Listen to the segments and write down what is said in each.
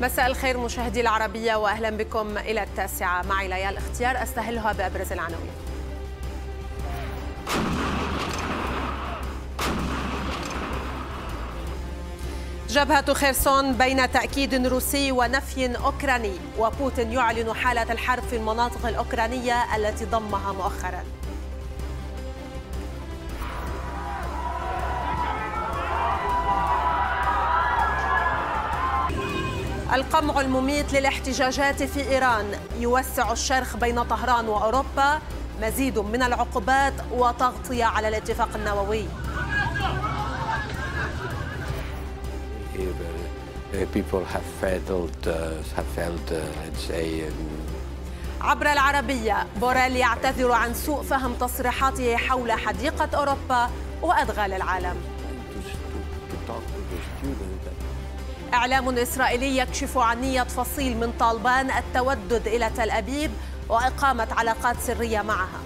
مساء الخير مشاهدي العربية وأهلا بكم إلى التاسعة معي ليال اختيار أستهلها بأبرز العناوين جبهة خيرسون بين تأكيد روسي ونفي أوكراني وبوتين يعلن حالة الحرب في المناطق الأوكرانية التي ضمها مؤخراً القمع المميت للاحتجاجات في إيران يوسع الشرخ بين طهران وأوروبا مزيد من العقوبات وتغطية على الاتفاق النووي uh, uh, uh, عبر العربية بوريل يعتذر عن سوء فهم تصريحاته حول حديقة أوروبا وأدغال العالم إعلام إسرائيلي يكشف عن نية فصيل من طالبان التودد إلى تل أبيب وإقامة علاقات سرية معها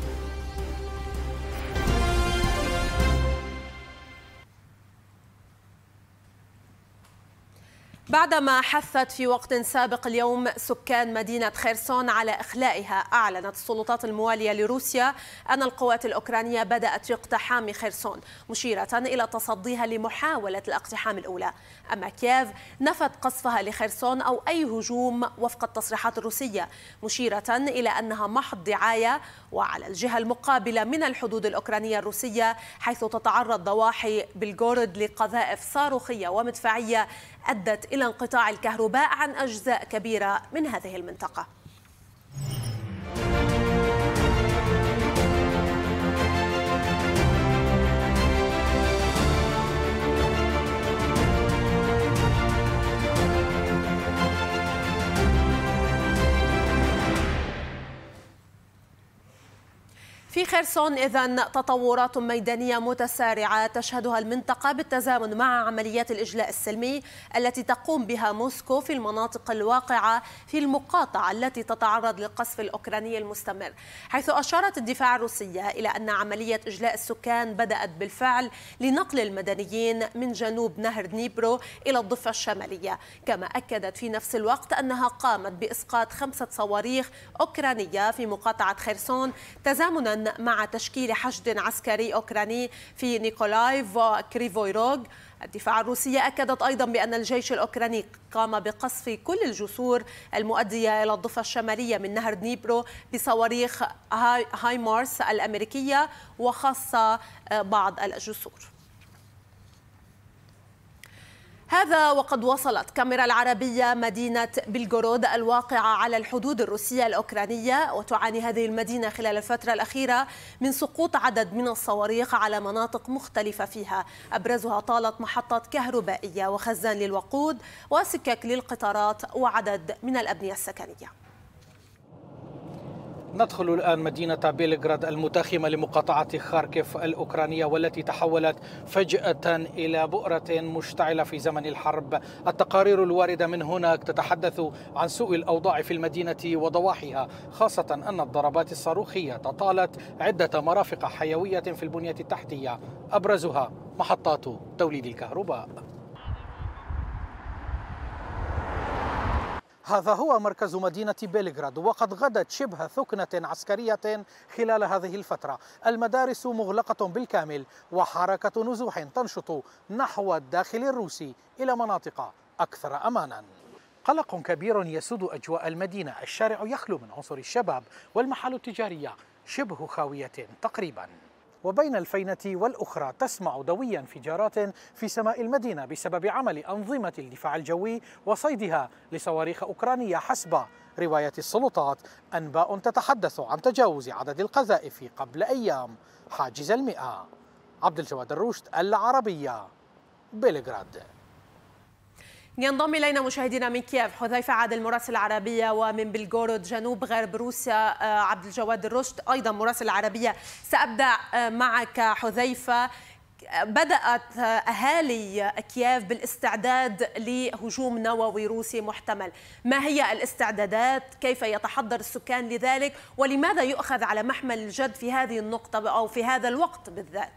بعدما حثت في وقت سابق اليوم سكان مدينة خيرسون على إخلائها أعلنت السلطات الموالية لروسيا أن القوات الأوكرانية بدأت في اقتحام خيرسون مشيرة إلى تصديها لمحاولة الاقتحام الأولى أما كييف نفت قصفها لخيرسون أو أي هجوم وفق التصريحات الروسية مشيرة إلى أنها محض دعاية وعلى الجهة المقابلة من الحدود الأوكرانية الروسية حيث تتعرض ضواحي بالجورد لقذائف صاروخية ومدفعية أدت إلى انقطاع الكهرباء عن أجزاء كبيرة من هذه المنطقة في خرسون إذا تطورات ميدانية متسارعة تشهدها المنطقة بالتزامن مع عمليات الإجلاء السلمي التي تقوم بها موسكو في المناطق الواقعة في المقاطعة التي تتعرض للقصف الأوكراني المستمر حيث أشارت الدفاع الروسية إلى أن عملية إجلاء السكان بدأت بالفعل لنقل المدنيين من جنوب نهر نيبرو إلى الضفة الشمالية كما أكدت في نفس الوقت أنها قامت بإسقاط خمسة صواريخ أوكرانية في مقاطعة خرسون تزامنا مع تشكيل حشد عسكري أوكراني في نيكولايف وكريفويروغ الدفاع الروسية أكدت أيضا بأن الجيش الأوكراني قام بقصف كل الجسور المؤدية إلى الضفة الشمالية من نهر دنيبرو بصواريخ مارس الأمريكية وخاصة بعض الجسور هذا وقد وصلت كاميرا العربية مدينة بلغورود الواقعة على الحدود الروسية الأوكرانية وتعاني هذه المدينة خلال الفترة الأخيرة من سقوط عدد من الصواريخ على مناطق مختلفة فيها أبرزها طالت محطات كهربائية وخزان للوقود وسكك للقطارات وعدد من الأبنية السكنية ندخل الآن مدينة بيلغراد المتاخمة لمقاطعة خاركيف الأوكرانية والتي تحولت فجأة إلى بؤرة مشتعلة في زمن الحرب التقارير الواردة من هناك تتحدث عن سوء الأوضاع في المدينة وضواحيها خاصة أن الضربات الصاروخية تطالت عدة مرافق حيوية في البنية التحتية أبرزها محطات توليد الكهرباء هذا هو مركز مدينة بلغراد وقد غدت شبه ثكنة عسكرية خلال هذه الفترة المدارس مغلقة بالكامل وحركة نزوح تنشط نحو الداخل الروسي إلى مناطق أكثر أماناً قلق كبير يسود أجواء المدينة الشارع يخلو من عنصر الشباب والمحال التجارية شبه خاوية تقريباً وبين الفينة والأخرى تسمع دويا انفجارات في سماء المدينة بسبب عمل أنظمة الدفاع الجوي وصيدها لصواريخ أوكرانية حسب رواية السلطات أنباء تتحدث عن تجاوز عدد القذائف قبل أيام حاجز المئة عبد الجواد الرشد العربية بلغراد ينضم إلينا مشاهدينا من كييف حذيفة عادل مراسل العربية ومن بلغورود جنوب غرب روسيا آه، عبد الجواد الرشد أيضا مراسل العربية سأبدأ آه، معك حذيفة بدأت آه، أهالي كييف بالاستعداد لهجوم نووي روسي محتمل ما هي الاستعدادات كيف يتحضر السكان لذلك ولماذا يؤخذ على محمل الجد في هذه النقطة أو في هذا الوقت بالذات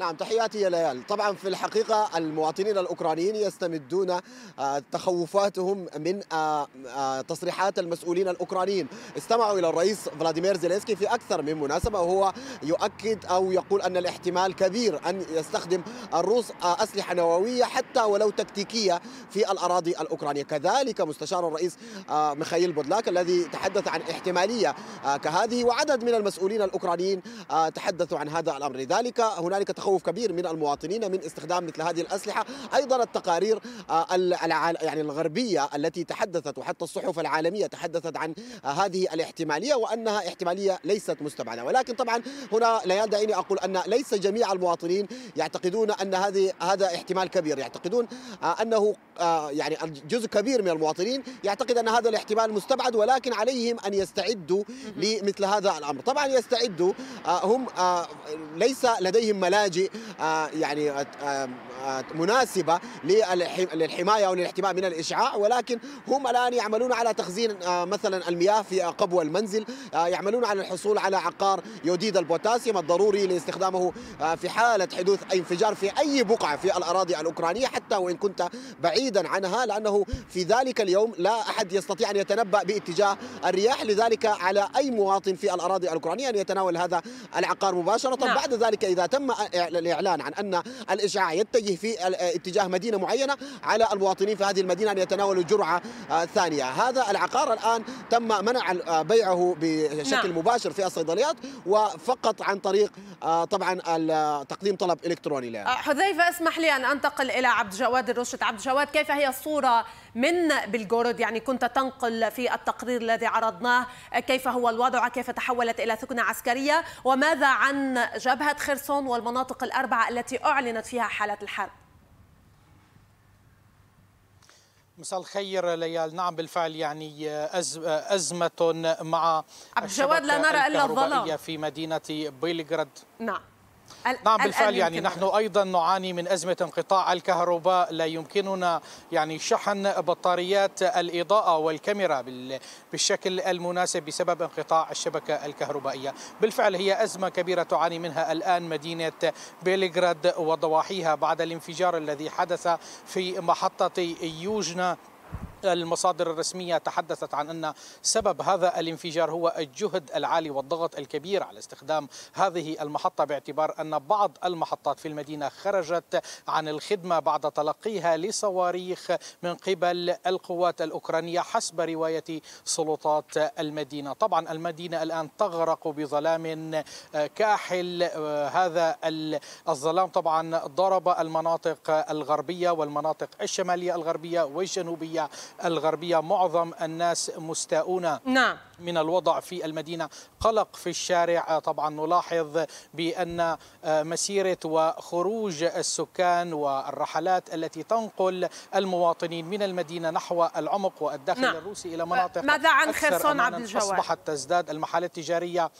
نعم تحياتي يا ليال طبعا في الحقيقة المواطنين الأوكرانيين يستمدون آه، تخوفاتهم من آه، آه، تصريحات المسؤولين الأوكرانيين استمعوا إلى الرئيس فلاديمير زيلينسكي في أكثر من مناسبة وهو يؤكد أو يقول أن الاحتمال كبير أن يستخدم الروس أسلحة نووية حتى ولو تكتيكية في الأراضي الأوكرانية كذلك مستشار الرئيس ميخائيل بودلاك الذي تحدث عن احتمالية كهذه وعدد من المسؤولين الأوكرانيين تحدثوا عن هذا الأمر لذلك هنالك تخوف تخوف كبير من المواطنين من استخدام مثل هذه الاسلحه، ايضا التقارير آه، يعني الغربيه التي تحدثت وحتى الصحف العالميه تحدثت عن آه، هذه الاحتماليه وانها احتماليه ليست مستبعده، ولكن طبعا هنا لا يدعني اقول ان ليس جميع المواطنين يعتقدون ان هذه هذا احتمال كبير، يعتقدون آه، انه يعني جزء كبير من المواطنين يعتقد ان هذا الاحتمال مستبعد ولكن عليهم ان يستعدوا لمثل هذا الامر، طبعا يستعدوا هم ليس لديهم ملاجئ آه، يعني آه، آه، مناسبه للحمايه او للاحتماء من الاشعاع ولكن هم الان يعملون على تخزين آه، مثلا المياه في قبو المنزل آه، يعملون على الحصول على عقار يوديد البوتاسيوم الضروري لاستخدامه في حاله حدوث اي انفجار في اي بقعه في الاراضي الاوكرانيه حتى وان كنت بعيدا عنها لانه في ذلك اليوم لا احد يستطيع ان يتنبا باتجاه الرياح لذلك على اي مواطن في الاراضي الاوكرانيه ان يتناول هذا العقار مباشره نعم. بعد ذلك اذا تم الاعلان عن ان الاشعاع يتجه يتجه في آه، اتجاه مدينه معينه على المواطنين في هذه المدينه ان يتناولوا جرعه آه، ثانيه، هذا العقار الان تم منع آه، بيعه بشكل نعم. مباشر في الصيدليات وفقط عن طريق طبعا تقديم طلب الكتروني له. حذيفه اسمح لي ان انتقل الى عبد جواد الرشد، عبد جواد كيف هي الصوره من بلغورود يعني كنت تنقل في التقرير الذي عرضناه كيف هو الوضع كيف تحولت إلى ثكنة عسكرية وماذا عن جبهة خرسون والمناطق الأربعة التي أعلنت فيها حالة الحرب الحرب مساء الخير ليال نعم بالفعل يعني آه، آه، أزمة مع عبد الجواد لا نرى إلا الظلام في مدينة بيلغراد نعم نعم بالفعل يعني نحن ايضا نعاني من ازمه انقطاع الكهرباء لا يمكننا يعني شحن بطاريات الاضاءه والكاميرا بالشكل المناسب بسبب انقطاع الشبكه الكهربائيه بالفعل هي ازمه كبيره تعاني منها الان مدينه بيلغراد وضواحيها بعد الانفجار الذي حدث في محطه يوجنا المصادر الرسمية تحدثت عن أن سبب هذا الانفجار هو الجهد العالي والضغط الكبير على استخدام هذه المحطة باعتبار أن بعض المحطات في المدينة خرجت عن الخدمة بعد تلقيها لصواريخ من قبل القوات الأوكرانية حسب رواية سلطات المدينة طبعا المدينة الآن تغرق بظلام آه، كاحل آه، هذا الظلام طبعا ضرب المناطق الغربية والمناطق الشمالية الغربية والجنوبية الغربية معظم الناس مستاؤون نعم من الوضع في المدينة قلق في الشارع طبعا نلاحظ بأن مسيرة وخروج السكان والرحلات التي تنقل المواطنين من المدينة نحو العمق والداخل نعم. الروسي إلى مناطق ماذا عن خرسون عبد الجواد أصبحت تزداد المحال التجارية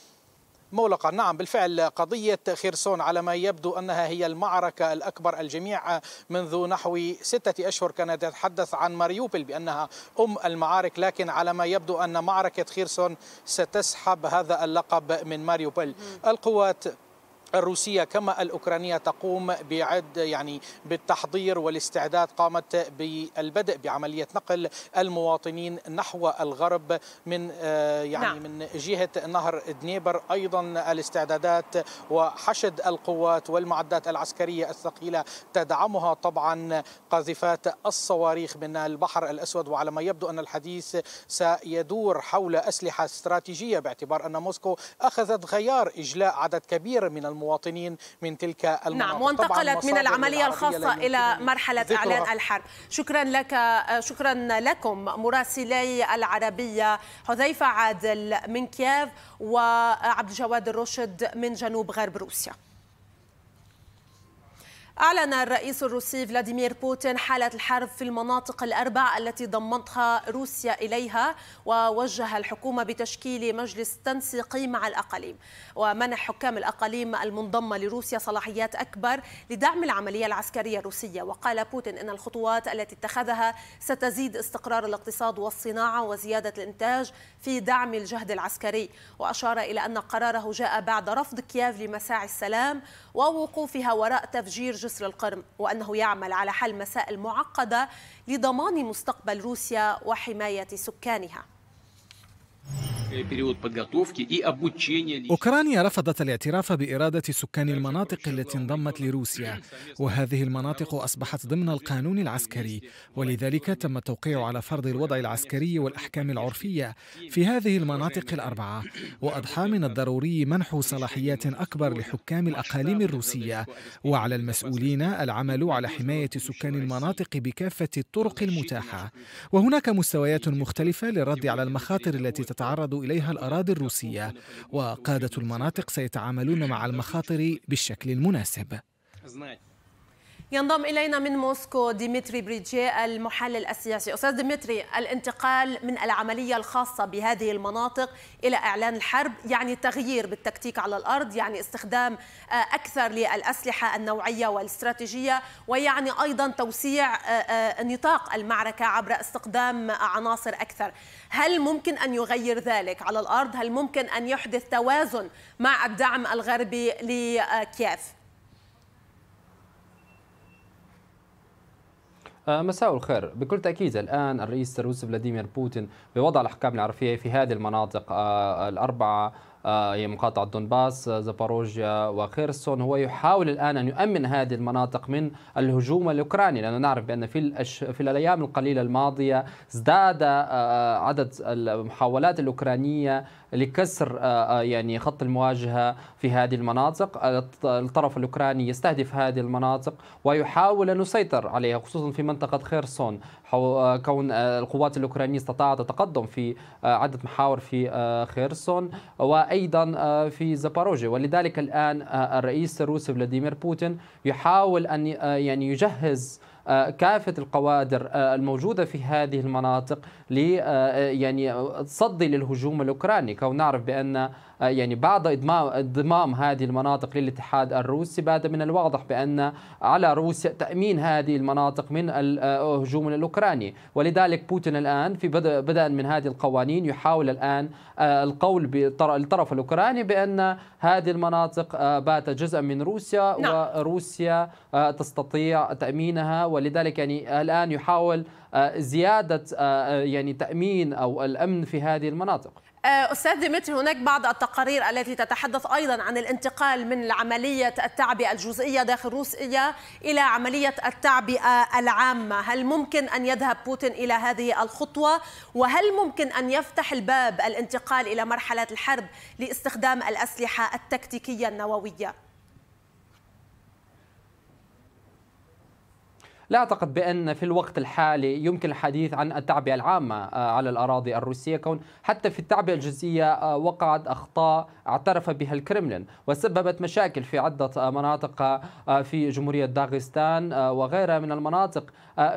مغلقا نعم بالفعل قضية خرسون على ما يبدو أنها هي المعركة الأكبر الجميع منذ نحو ستة أشهر كانت تتحدث عن ماريوبل بأنها أم المعارك لكن على ما يبدو أن معركة خرسون ستسحب هذا اللقب من ماريوبل القوات الروسية كما الأوكرانية تقوم بعد يعني بالتحضير والاستعداد قامت بالبدء بعملية نقل المواطنين نحو الغرب من آه، يعني نعم. من جهة نهر دنيبر أيضا الاستعدادات وحشد القوات والمعدات العسكرية الثقيلة تدعمها طبعا قاذفات الصواريخ من البحر الأسود وعلى ما يبدو أن الحديث سيدور حول أسلحة استراتيجية باعتبار أن موسكو أخذت غيار إجلاء عدد كبير من الم المواطنين من تلك المناطق نعم وانتقلت من العملية الخاصة إلى مرحلة إعلان الحرب شكرا لك شكرا لكم مراسلي العربية حذيفة عادل من كييف وعبد الجواد الرشد من جنوب غرب روسيا أعلن الرئيس الروسي فلاديمير بوتين حالة الحرب في المناطق الأربع التي ضمتها روسيا إليها ووجه الحكومة بتشكيل مجلس تنسيقي مع الأقاليم ومنح حكام الأقاليم المنضمة لروسيا صلاحيات أكبر لدعم العملية العسكرية الروسية وقال بوتين إن الخطوات التي اتخذها ستزيد استقرار الاقتصاد والصناعة وزيادة الإنتاج في دعم الجهد العسكري وأشار إلى أن قراره جاء بعد رفض كييف لمساعي السلام ووقوفها وراء تفجير جسر القرم وأنه يعمل على حل مسائل معقدة لضمان مستقبل روسيا وحماية سكانها Э, أوكرانيا رفضت الاعتراف بإرادة سكان المناطق التي انضمت لروسيا وهذه المناطق أصبحت ضمن القانون العسكري ولذلك تم التوقيع على فرض الوضع العسكري والأحكام العرفية في هذه المناطق الأربعة وأضحى من الضروري منح صلاحيات أكبر لحكام الأقاليم الروسية وعلى المسؤولين العمل على حماية سكان المناطق بكافة الطرق المتاحة وهناك مستويات مختلفة للرد على المخاطر التي تتعرض إليها الأراضي الروسية وقادة المناطق سيتعاملون مع المخاطر بالشكل المناسب ينضم الينا من موسكو ديمتري بريجيه المحلل السياسي استاذ ديمتري الانتقال من العمليه الخاصه بهذه المناطق الى اعلان الحرب يعني تغيير بالتكتيك على الارض يعني استخدام آه، اكثر للاسلحه النوعيه والاستراتيجيه ويعني ايضا توسيع آه، آه، نطاق المعركه عبر استخدام عناصر اكثر هل ممكن ان يغير ذلك على الارض هل ممكن ان يحدث توازن مع الدعم الغربي لكييف آه، مساء الخير بكل تأكيد الآن الرئيس الروسي فلاديمير بوتين بوضع الأحكام العرفية في هذه المناطق آه، الأربعة آه، هي مقاطعة دونباس زاباروجيا وخيرسون هو يحاول الآن أن يؤمن هذه المناطق من الهجوم الأوكراني لأننا نعرف بأن في, الأش... في الأيام القليلة الماضية ازداد عدد المحاولات الأوكرانية لكسر آه، آه، يعني خط المواجهه في هذه المناطق آه، الطرف الاوكراني يستهدف هذه المناطق ويحاول ان يسيطر عليها خصوصا في منطقه خيرسون كون القوات الاوكرانيه استطاعت التقدم في عده محاور في خيرسون وايضا في زاباروجي ولذلك الان الرئيس الروسي فلاديمير بوتين يحاول ان يعني يجهز آه، كافه القوادر آه، الموجوده في هذه المناطق لي آه، يعني تصدي للهجوم الاوكراني كون نعرف بان آه، يعني بعد انضمام هذه المناطق للاتحاد الروسي بعد من الواضح بأن على روسيا تأمين هذه المناطق من الهجوم آه، الأوكراني ولذلك بوتين الآن في بدءا من هذه القوانين يحاول الآن آه، القول بالطرف الأوكراني بأن هذه المناطق بات جزءا من روسيا نعم. وروسيا تستطيع تأمينها ولذلك يعني الآن يحاول زيادة يعني تأمين أو الأمن في هذه المناطق آه، أستاذ ديمتري هناك بعض التقارير التي تتحدث أيضا عن الانتقال من عملية التعبئة الجزئية داخل روسيا إلى عملية التعبئة العامة هل ممكن أن يذهب بوتين إلى هذه الخطوة وهل ممكن أن يفتح الباب الانتقال إلى مرحلة الحرب لاستخدام الأسلحة التكتيكية النووية؟ لا أعتقد بأن في الوقت الحالي يمكن الحديث عن التعبئة العامة آه، على الأراضي الروسية كون حتى في التعبئة الجزئية آه، وقعت أخطاء اعترف بها الكرملين وسببت مشاكل في عدة آه، مناطق في جمهورية داغستان وغيرها من المناطق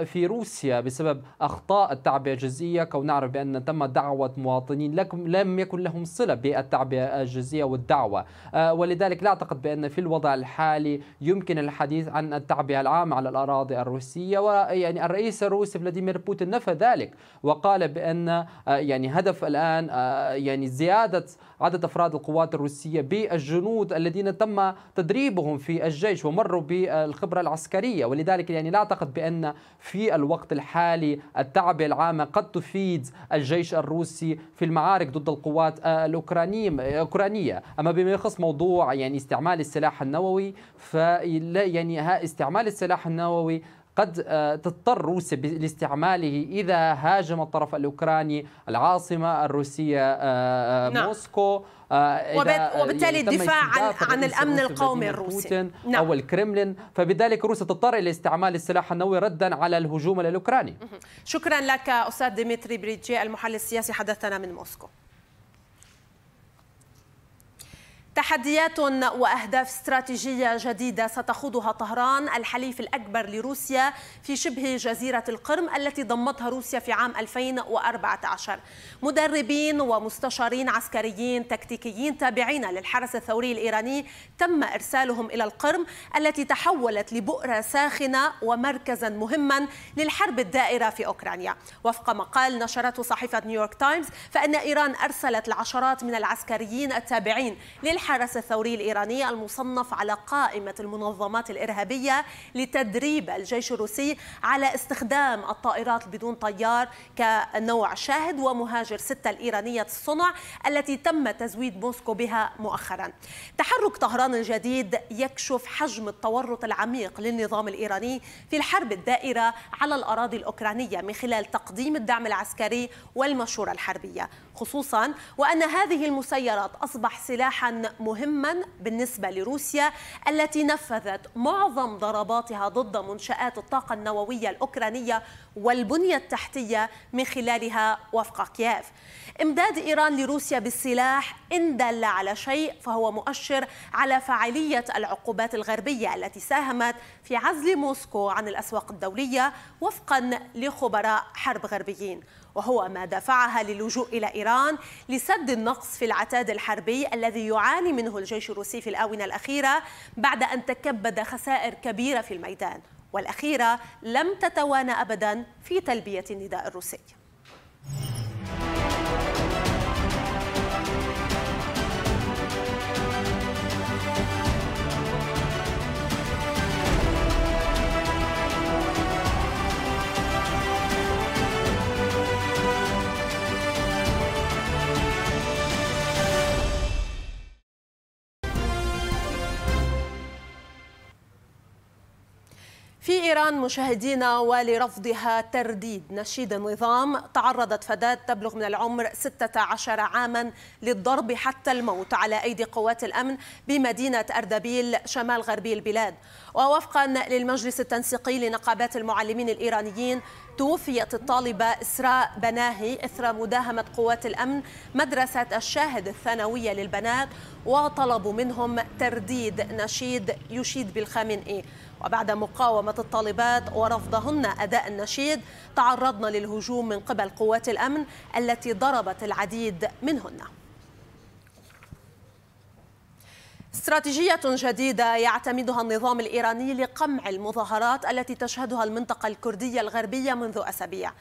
في روسيا بسبب أخطاء التعبئة الجزئية كون نعرف بأن تم دعوة مواطنين لكم لم يكن لهم صلة بالتعبئة الجزئية والدعوة ولذلك لا أعتقد بأن في الوضع الحالي يمكن الحديث عن التعبئة العامة على الأراضي الروسية الروسية ويعني الرئيس الروسي فلاديمير بوتين نفى ذلك وقال بأن آه، يعني هدف الآن آه، يعني زيادة عدد أفراد القوات الروسية بالجنود الذين تم تدريبهم في الجيش ومروا بالخبرة العسكرية ولذلك يعني لا أعتقد بأن في الوقت الحالي التعبئة العامة قد تفيد الجيش الروسي في المعارك ضد القوات الأوكرانية أما بما يخص موضوع يعني استعمال السلاح النووي فلا يعني استعمال السلاح النووي قد آه، تضطر روسيا لاستعماله إذا هاجم الطرف الأوكراني العاصمة الروسية آه، آه، نعم. موسكو آه، آه، وبالتالي الدفاع عن, عن الامن القومي الروسي نعم. او الكرملين فبذلك روسيا تضطر الى استعمال السلاح النووي ردا على الهجوم الاوكراني شكرا لك استاذ ديمتري بريجي المحلل السياسي حدثنا من موسكو تحديات واهداف استراتيجيه جديده ستخوضها طهران الحليف الاكبر لروسيا في شبه جزيره القرم التي ضمتها روسيا في عام 2014 مدربين ومستشارين عسكريين تكتيكيين تابعين للحرس الثوري الايراني تم ارسالهم الى القرم التي تحولت لبؤره ساخنه ومركزا مهما للحرب الدائره في اوكرانيا وفق مقال نشرته صحيفه نيويورك تايمز فان ايران ارسلت العشرات من العسكريين التابعين للحرب الحرس الثوري الإيراني المصنف على قائمة المنظمات الإرهابية لتدريب الجيش الروسي على استخدام الطائرات بدون طيار كنوع شاهد ومهاجر ستة الإيرانية الصنع التي تم تزويد موسكو بها مؤخرا تحرك طهران الجديد يكشف حجم التورط العميق للنظام الإيراني في الحرب الدائرة على الأراضي الأوكرانية من خلال تقديم الدعم العسكري والمشورة الحربية خصوصا وأن هذه المسيرات أصبح سلاحا مهما بالنسبة لروسيا التي نفذت معظم ضرباتها ضد منشآت الطاقة النووية الأوكرانية والبنية التحتية من خلالها وفق كييف امداد إيران لروسيا بالسلاح إن دل على شيء فهو مؤشر على فاعلية العقوبات الغربية التي ساهمت في عزل موسكو عن الأسواق الدولية وفقا لخبراء حرب غربيين وهو ما دفعها للجوء إلى إيران لسد النقص في العتاد الحربي الذي يعاني منه الجيش الروسي في الآونة الأخيرة بعد أن تكبد خسائر كبيرة في الميدان والأخيرة لم تتوانى أبدا في تلبية النداء الروسي إيران مشاهدينا ولرفضها ترديد نشيد النظام تعرضت فتاة تبلغ من العمر 16 عاما للضرب حتى الموت على أيدي قوات الأمن بمدينة أردبيل شمال غربي البلاد ووفقا للمجلس التنسيقي لنقابات المعلمين الإيرانيين توفيت الطالبة إسراء بناهي إثر مداهمة قوات الأمن مدرسة الشاهد الثانوية للبنات وطلبوا منهم ترديد نشيد يشيد بالخامنئي إيه. وبعد مقاومة الطالبات ورفضهن أداء النشيد تعرضن للهجوم من قبل قوات الأمن التي ضربت العديد منهن استراتيجية جديدة يعتمدها النظام الإيراني لقمع المظاهرات التي تشهدها المنطقة الكردية الغربية منذ أسابيع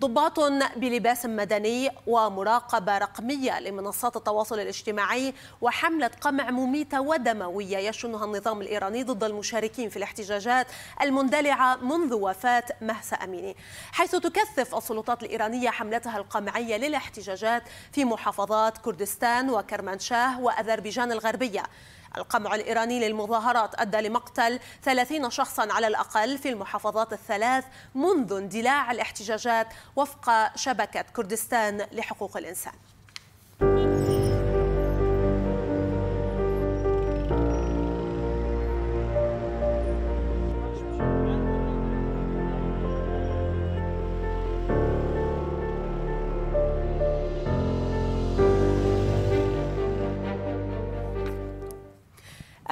ضباط بلباس مدني ومراقبة رقمية لمنصات التواصل الاجتماعي وحملة قمع مميتة ودموية يشنها النظام الإيراني ضد المشاركين في الاحتجاجات المندلعة منذ وفاة مهسا أميني حيث تكثف السلطات الإيرانية حملتها القمعية للاحتجاجات في محافظات كردستان وكرمانشاه وأذربيجان الغربية القمع الإيراني للمظاهرات أدى لمقتل 30 شخصا على الأقل في المحافظات الثلاث منذ اندلاع الاحتجاجات وفق شبكة كردستان لحقوق الإنسان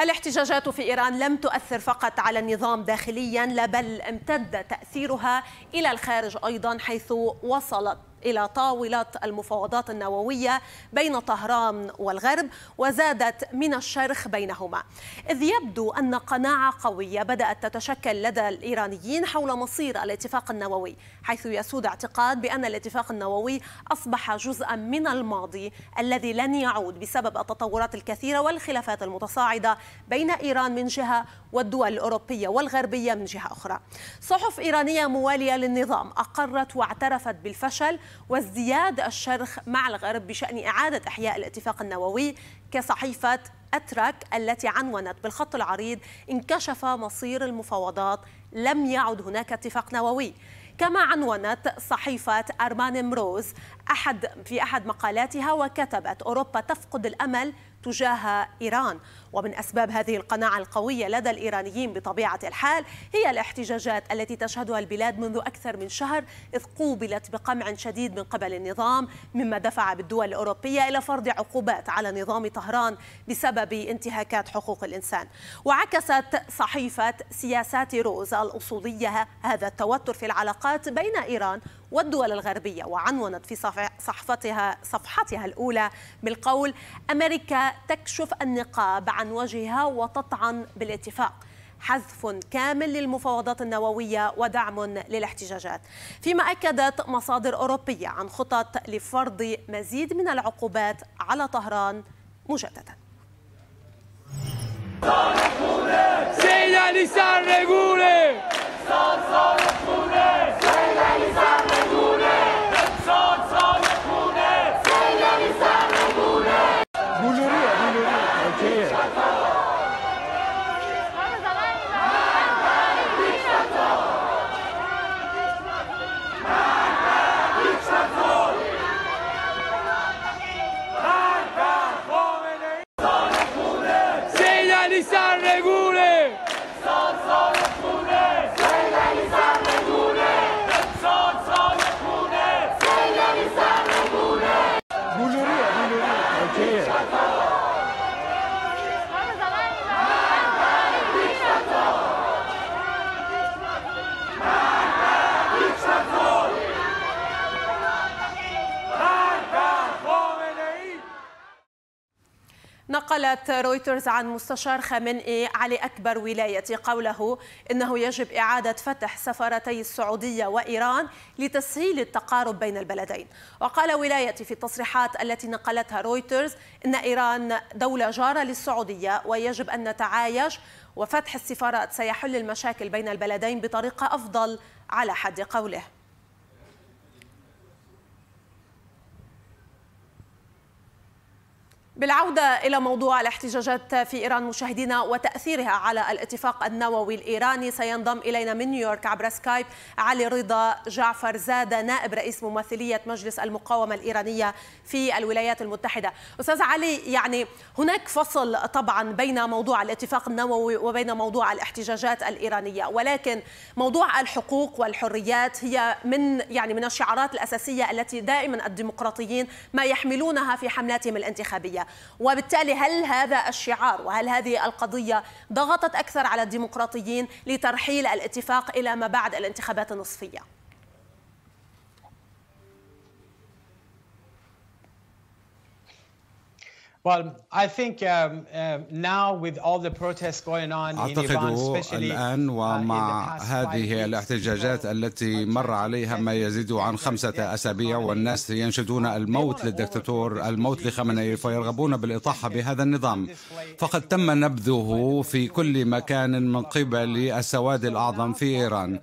الاحتجاجات في إيران لم تؤثر فقط على النظام داخليا لا بل امتد تأثيرها إلى الخارج أيضا حيث وصلت إلى طاولة المفاوضات النووية بين طهران والغرب وزادت من الشرخ بينهما إذ يبدو أن قناعة قوية بدأت تتشكل لدى الإيرانيين حول مصير الاتفاق النووي حيث يسود اعتقاد بأن الاتفاق النووي أصبح جزءا من الماضي الذي لن يعود بسبب التطورات الكثيرة والخلافات المتصاعدة بين إيران من جهة والدول الأوروبية والغربية من جهة أخرى صحف إيرانية موالية للنظام أقرت واعترفت بالفشل وازدياد الشرخ مع الغرب بشأن إعادة إحياء الاتفاق النووي كصحيفة أترك التي عنونت بالخط العريض انكشف مصير المفاوضات لم يعد هناك اتفاق نووي كما عنونت صحيفة أرمان مروز أحد في أحد مقالاتها وكتبت أوروبا تفقد الأمل تجاه إيران ومن أسباب هذه القناعة القوية لدى الإيرانيين بطبيعة الحال هي الاحتجاجات التي تشهدها البلاد منذ أكثر من شهر إذ قوبلت بقمع شديد من قبل النظام مما دفع بالدول الأوروبية إلى فرض عقوبات على نظام طهران بسبب انتهاكات حقوق الإنسان وعكست صحيفة سياسات روز الأصولية هذا التوتر في العلاقات بين إيران والدول الغربية وعنونت في صحفتها صفحتها الأولى بالقول أمريكا تكشف النقاب عن عن وجهها وتطعن بالاتفاق حذف كامل للمفاوضات النووية ودعم للاحتجاجات فيما أكدت مصادر أوروبية عن خطط لفرض مزيد من العقوبات على طهران مجددا نقلت رويترز عن مستشار خامنئي علي أكبر ولاية قوله إنه يجب إعادة فتح سفارتي السعودية وإيران لتسهيل التقارب بين البلدين وقال ولايتي في التصريحات التي نقلتها رويترز إن إيران دولة جارة للسعودية ويجب أن نتعايش وفتح السفارات سيحل المشاكل بين البلدين بطريقة أفضل على حد قوله بالعودة إلى موضوع الاحتجاجات في إيران مشاهدينا وتأثيرها على الاتفاق النووي الإيراني سينضم إلينا من نيويورك عبر سكايب علي رضا جعفر زادة نائب رئيس ممثلية مجلس المقاومة الإيرانية في الولايات المتحدة أستاذ علي يعني هناك فصل طبعا بين موضوع الاتفاق النووي وبين موضوع الاحتجاجات الإيرانية ولكن موضوع الحقوق والحريات هي من يعني من الشعارات الأساسية التي دائما الديمقراطيين ما يحملونها في حملاتهم الانتخابية وبالتالي هل هذا الشعار وهل هذه القضية ضغطت أكثر على الديمقراطيين لترحيل الاتفاق إلى ما بعد الانتخابات النصفية؟ Well, I think um, uh, now with all the protests going on in Iran, especially uh, الآن ومع uh, هذه uh, الاحتجاجات التي مر عليها ما يزيد عن خمسة أسابيع والناس ينشدون الموت للدكتاتور الموت لخمنئي فيرغبون بالإطاحة بهذا النظام فقد تم نبذه في كل مكان من قبل السواد الأعظم في إيران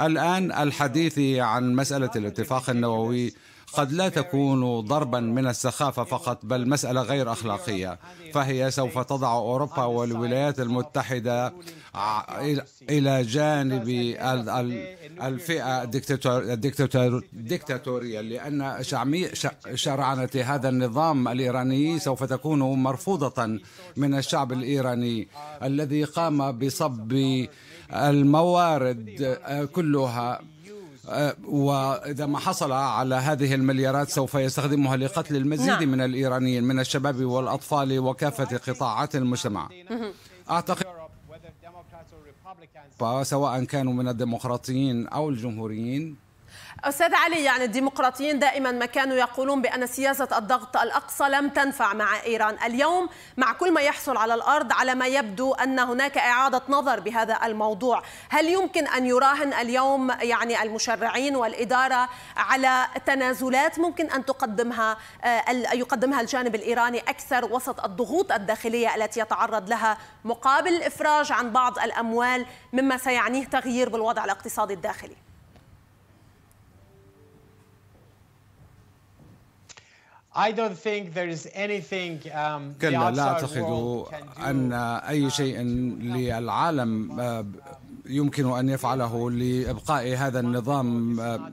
الآن الحديث عن مسألة الاتفاق النووي قد لا تكون ضربا من السخافة فقط بل مسألة غير أخلاقية فهي سوف تضع أوروبا والولايات المتحدة إلى جانب الفئة الدكتاتورية لأن شرعنة هذا النظام الإيراني سوف تكون مرفوضة من الشعب الإيراني الذي قام بصب الموارد كلها أه، واذا ما حصل على هذه المليارات سوف يستخدمها لقتل المزيد نعم. من الايرانيين من الشباب والاطفال وكافه قطاعات المجتمع اعتقد سواء كانوا من الديمقراطيين او الجمهوريين أستاذ علي يعني الديمقراطيين دائما ما كانوا يقولون بأن سياسة الضغط الأقصى لم تنفع مع إيران اليوم مع كل ما يحصل على الأرض على ما يبدو أن هناك إعادة نظر بهذا الموضوع هل يمكن أن يراهن اليوم يعني المشرعين والإدارة على تنازلات ممكن أن تقدمها آه، يقدمها الجانب الإيراني أكثر وسط الضغوط الداخلية التي يتعرض لها مقابل الإفراج عن بعض الأموال مما سيعنيه تغيير بالوضع الاقتصادي الداخلي I don't think there is anything, um, كلا لا أعتقد أن أي شيء للعالم آه، يمكن أن يفعله لإبقاء هذا النظام آه،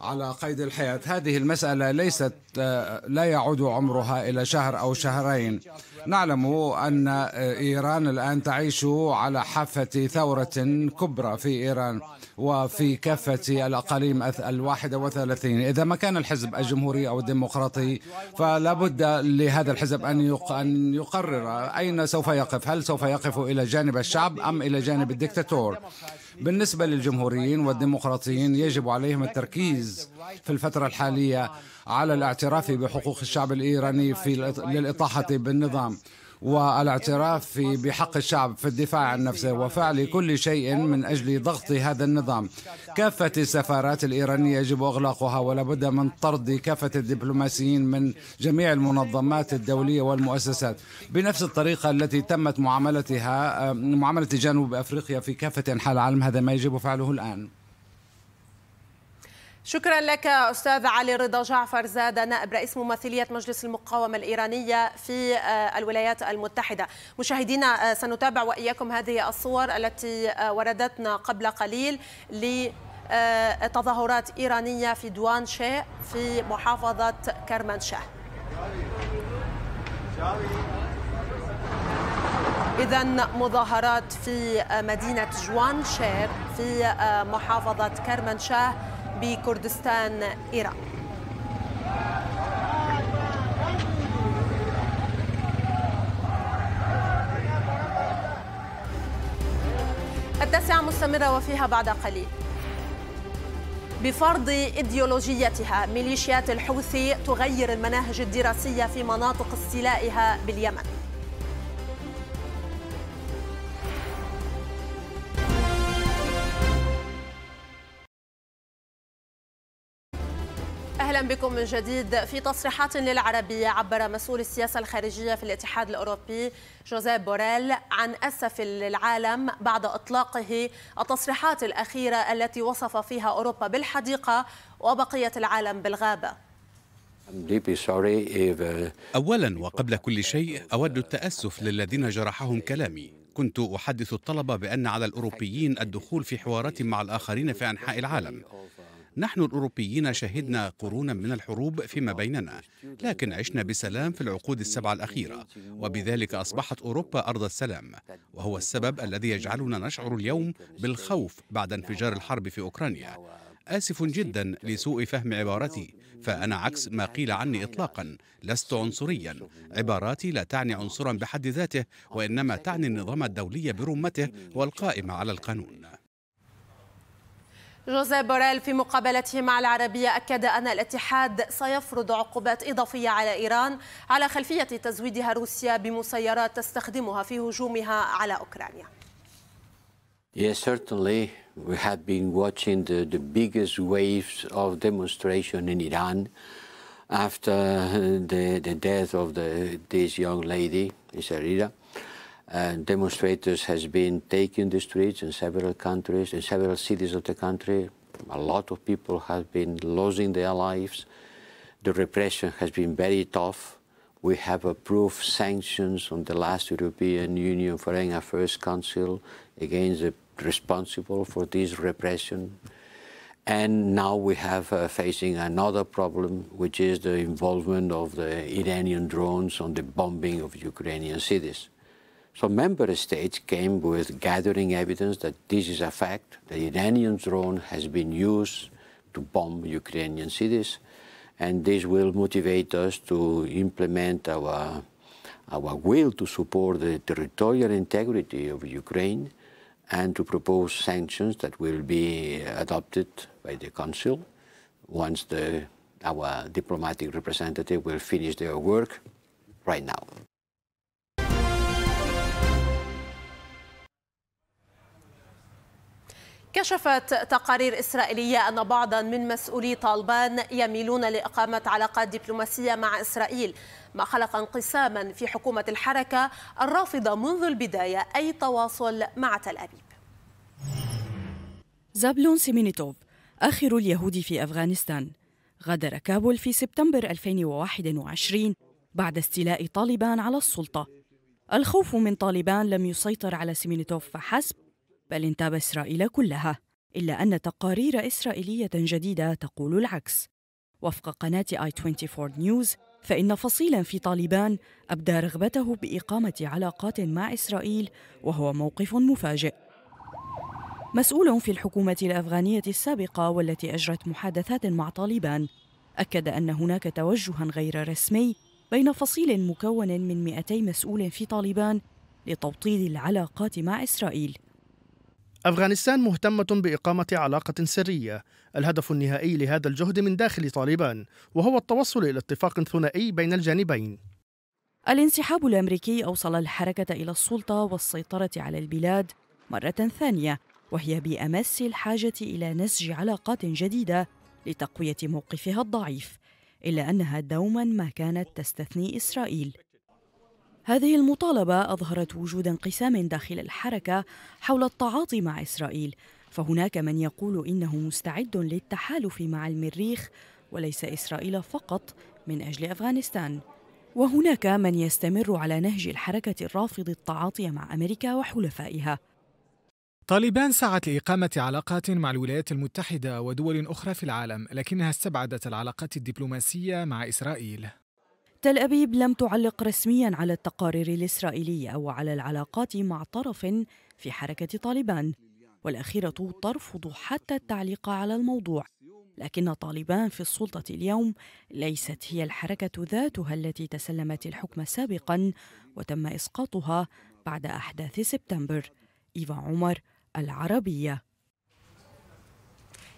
على قيد الحياة هذه المسألة ليست آه، لا يعود عمرها إلى شهر أو شهرين نعلم أن إيران الآن تعيش على حافة ثورة كبرى في إيران وفي كافة الأقاليم الواحدة وثلاثين إذا ما كان الحزب الجمهوري أو الديمقراطي فلا بد لهذا الحزب أن يقرر أين سوف يقف هل سوف يقف إلى جانب الشعب أم إلى جانب الدكتاتور بالنسبة للجمهوريين والديمقراطيين يجب عليهم التركيز في الفترة الحالية على الاعتراف بحقوق الشعب الإيراني في للإطاحة بالنظام والاعتراف بحق الشعب في الدفاع عن نفسه وفعل كل شيء من أجل ضغط هذا النظام كافة السفارات الإيرانية يجب إغلاقها ولا بد من طرد كافة الدبلوماسيين من جميع المنظمات الدولية والمؤسسات بنفس الطريقة التي تمت معاملتها آه، معاملة جنوب أفريقيا في كافة أنحاء العالم هذا ما يجب فعله الآن شكرا لك استاذ علي رضا جعفر زاده نائب رئيس ممثليه مجلس المقاومه الايرانيه في آه، الولايات المتحده. مشاهدينا آه، سنتابع واياكم هذه الصور التي آه، وردتنا قبل قليل ل تظاهرات ايرانيه في دوان شي في محافظه كرمانشاه. إذا مظاهرات في مدينة جوان شير في محافظة كرمانشاه بكردستان إيران التاسعة مستمرة وفيها بعد قليل بفرض إيديولوجيتها ميليشيات الحوثي تغير المناهج الدراسية في مناطق استيلائها باليمن اهلا بكم من جديد في تصريحات للعربيه عبر مسؤول السياسه الخارجيه في الاتحاد الاوروبي جوزيف بوريل عن اسف للعالم بعد اطلاقه التصريحات الاخيره التي وصف فيها اوروبا بالحديقه وبقيه العالم بالغابه uh, اولا وقبل كل شيء اود التاسف للذين جرحهم كلامي كنت احدث الطلبه بان على الاوروبيين الدخول في حوارات مع الاخرين في انحاء العالم نحن الأوروبيين شهدنا قرونا من الحروب فيما بيننا لكن عشنا بسلام في العقود السبعة الأخيرة وبذلك أصبحت أوروبا أرض السلام وهو السبب الذي يجعلنا نشعر اليوم بالخوف بعد انفجار الحرب في أوكرانيا آسف جدا لسوء فهم عبارتي فأنا عكس ما قيل عني إطلاقا لست عنصريا عباراتي لا تعني عنصرا بحد ذاته وإنما تعني النظام الدولي برمته والقائم على القانون جوزيف بوريل في مقابلته مع العربية أكد أن الاتحاد سيفرض عقوبات إضافية على إيران على خلفية تزويدها روسيا بمسيرات تستخدمها في هجومها على أوكرانيا. Yes, certainly we have been watching the, the biggest waves of demonstration in Iran after the, the death of the, this young lady, Isarira. And demonstrators has been taking the streets in several countries, in several cities of the country. A lot of people have been losing their lives. The repression has been very tough. We have approved sanctions on the last European Union Foreign Affairs Council against the responsible for this repression. And now we have uh, facing another problem, which is the involvement of the Iranian drones on the bombing of Ukrainian cities. So member states came with gathering evidence that this is a fact. The Iranian drone has been used to bomb Ukrainian cities, and this will motivate us to implement our, our will to support the territorial integrity of Ukraine and to propose sanctions that will be adopted by the Council once the, our diplomatic representative will finish their work right now. كشفت تقارير إسرائيلية أن بعضا من مسؤولي طالبان يميلون لإقامة علاقات دبلوماسية مع إسرائيل ما خلق انقساما في حكومة الحركة الرافضة منذ البداية أي تواصل مع تل أبيب زابلون سيمينيتوف آخر اليهود في أفغانستان غادر كابول في سبتمبر 2021 بعد استيلاء طالبان على السلطة الخوف من طالبان لم يسيطر على سيمينيتوف فحسب بل انتاب إسرائيل كلها إلا أن تقارير إسرائيلية جديدة تقول العكس وفق قناة آي 24 نيوز فإن فصيلا في طالبان أبدى رغبته بإقامة علاقات مع إسرائيل وهو موقف مفاجئ مسؤول في الحكومة الأفغانية السابقة والتي أجرت محادثات مع طالبان أكد أن هناك توجها غير رسمي بين فصيل مكون من 200 مسؤول في طالبان لتوطيد العلاقات مع إسرائيل أفغانستان مهتمة بإقامة علاقة سرية، الهدف النهائي لهذا الجهد من داخل طالبان، وهو التوصل إلى اتفاق ثنائي بين الجانبين. الانسحاب الأمريكي أوصل الحركة إلى السلطة والسيطرة على البلاد مرة ثانية، وهي بأمس الحاجة إلى نسج علاقات جديدة لتقوية موقفها الضعيف، إلا أنها دوما ما كانت تستثني إسرائيل. هذه المطالبة أظهرت وجود انقسام داخل الحركة حول التعاطي مع إسرائيل فهناك من يقول إنه مستعد للتحالف مع المريخ وليس إسرائيل فقط من أجل أفغانستان وهناك من يستمر على نهج الحركة الرافض التعاطي مع أمريكا وحلفائها طالبان سعت لإقامة علاقات مع الولايات المتحدة ودول أخرى في العالم لكنها استبعدت العلاقات الدبلوماسية مع إسرائيل تل أبيب لم تعلق رسميا على التقارير الإسرائيلية أو على العلاقات مع طرف في حركة طالبان والأخيرة ترفض حتى التعليق على الموضوع لكن طالبان في السلطة اليوم ليست هي الحركة ذاتها التي تسلمت الحكم سابقا وتم إسقاطها بعد أحداث سبتمبر إيفا عمر العربية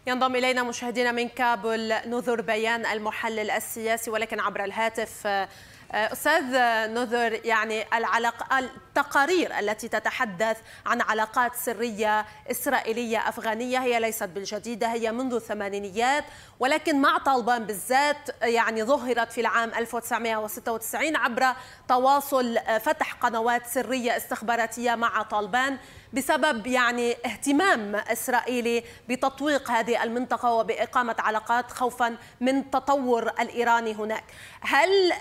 ينضم إلينا مشاهدينا من كابل نذر بيان المحلل السياسي ولكن عبر الهاتف آه، أستاذ نذر يعني العلاق... التقارير التي تتحدث عن علاقات سرية إسرائيلية أفغانية هي ليست بالجديدة هي منذ الثمانينيات ولكن مع طالبان بالذات يعني ظهرت في العام 1996 عبر تواصل آه، فتح قنوات سرية استخباراتية مع طالبان بسبب يعني اهتمام اسرائيلي بتطويق هذه المنطقه وباقامه علاقات خوفا من تطور الايراني هناك هل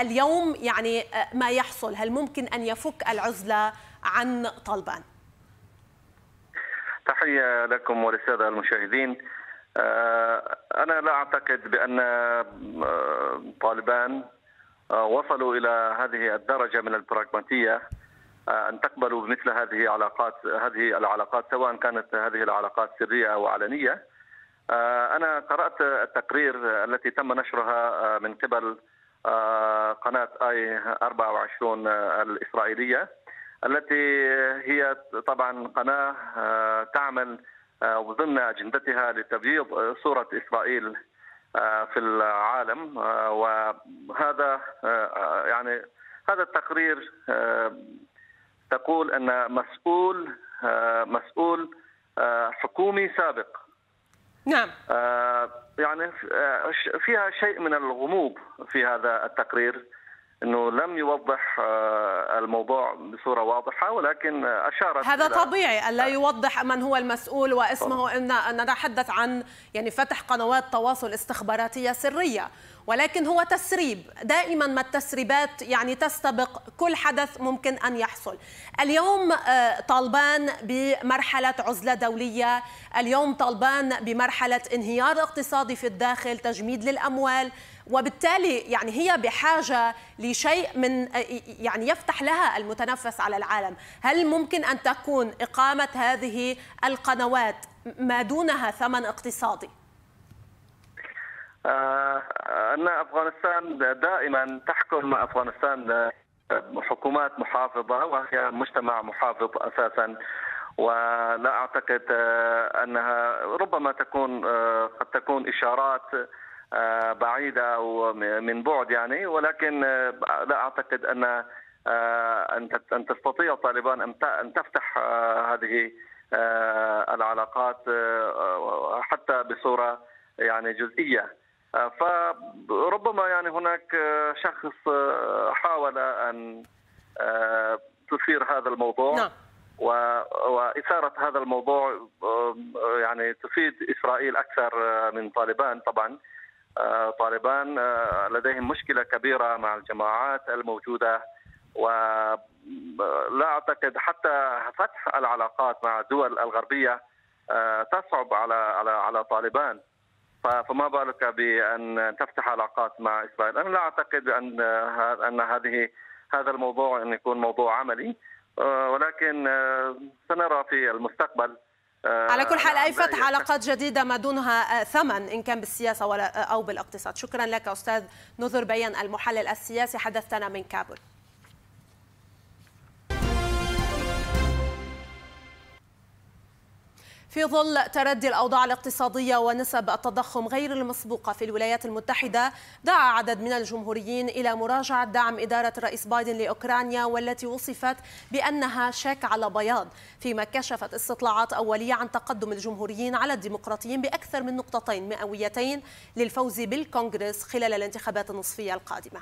اليوم يعني آه، ما يحصل هل ممكن ان يفك العزله عن طالبان تحيه لكم وللساده المشاهدين آه، أنا لا أعتقد بأن آه، طالبان وصلوا إلى هذه الدرجة من البراغماتية آه، ان تقبلوا بمثل هذه العلاقات هذه العلاقات سواء كانت هذه العلاقات سريه او علنيه. آه، انا قرات التقرير التي تم نشرها آه، من قبل قناه اي 24 الاسرائيليه التي هي طبعا قناه تعمل ضمن اجندتها لتبييض صوره اسرائيل في العالم وهذا يعني هذا التقرير تقول ان مسؤول آه، مسؤول آه، حكومي سابق نعم آه، يعني فيها شيء من الغموض في هذا التقرير انه لم يوضح آه، الموضوع بصوره واضحه ولكن آه، اشارت هذا طبيعي الا آه. يوضح من هو المسؤول واسمه ان نتحدث عن يعني فتح قنوات تواصل استخباراتيه سريه ولكن هو تسريب دائما ما التسريبات يعني تستبق كل حدث ممكن ان يحصل اليوم طالبان بمرحله عزله دوليه اليوم طالبان بمرحله انهيار اقتصادي في الداخل تجميد للاموال وبالتالي يعني هي بحاجة لشيء من يعني يفتح لها المتنفس على العالم هل ممكن أن تكون إقامة هذه القنوات ما دونها ثمن اقتصادي؟ آه، أن أفغانستان دائما تحكم أفغانستان حكومات محافظة وهي مجتمع محافظ أساسا ولا أعتقد آه، أنها ربما تكون آه، قد تكون إشارات آه، بعيده من بعد يعني ولكن آه، لا اعتقد ان آه، ان تستطيع طالبان ان تفتح هذه العلاقات حتى بصوره يعني جزئيه فربما يعني هناك شخص حاول ان تثير هذا الموضوع نعم. وإثارة هذا الموضوع يعني تفيد إسرائيل أكثر من طالبان طبعا آه، طالبان آه، لديهم مشكله كبيره مع الجماعات الموجوده ولا اعتقد حتى فتح العلاقات مع الدول الغربيه آه، تصعب على على على طالبان فما بالك بان تفتح علاقات مع اسرائيل؟ انا لا اعتقد ان ان هذه هذا الموضوع ان يكون موضوع عملي ولكن سنرى في المستقبل على كل حال اي آه، فتح علاقات جديده ما دونها آه، ثمن ان كان بالسياسه ولا آه، او بالاقتصاد شكرا لك استاذ نذر بيان المحلل السياسي حدثتنا من كابول في ظل تردي الأوضاع الاقتصادية ونسب التضخم غير المسبوقة في الولايات المتحدة دعا عدد من الجمهوريين إلى مراجعة دعم إدارة الرئيس بايدن لأوكرانيا والتي وصفت بأنها شك على بياض فيما كشفت استطلاعات أولية عن تقدم الجمهوريين على الديمقراطيين بأكثر من نقطتين مئويتين للفوز بالكونغرس خلال الانتخابات النصفية القادمة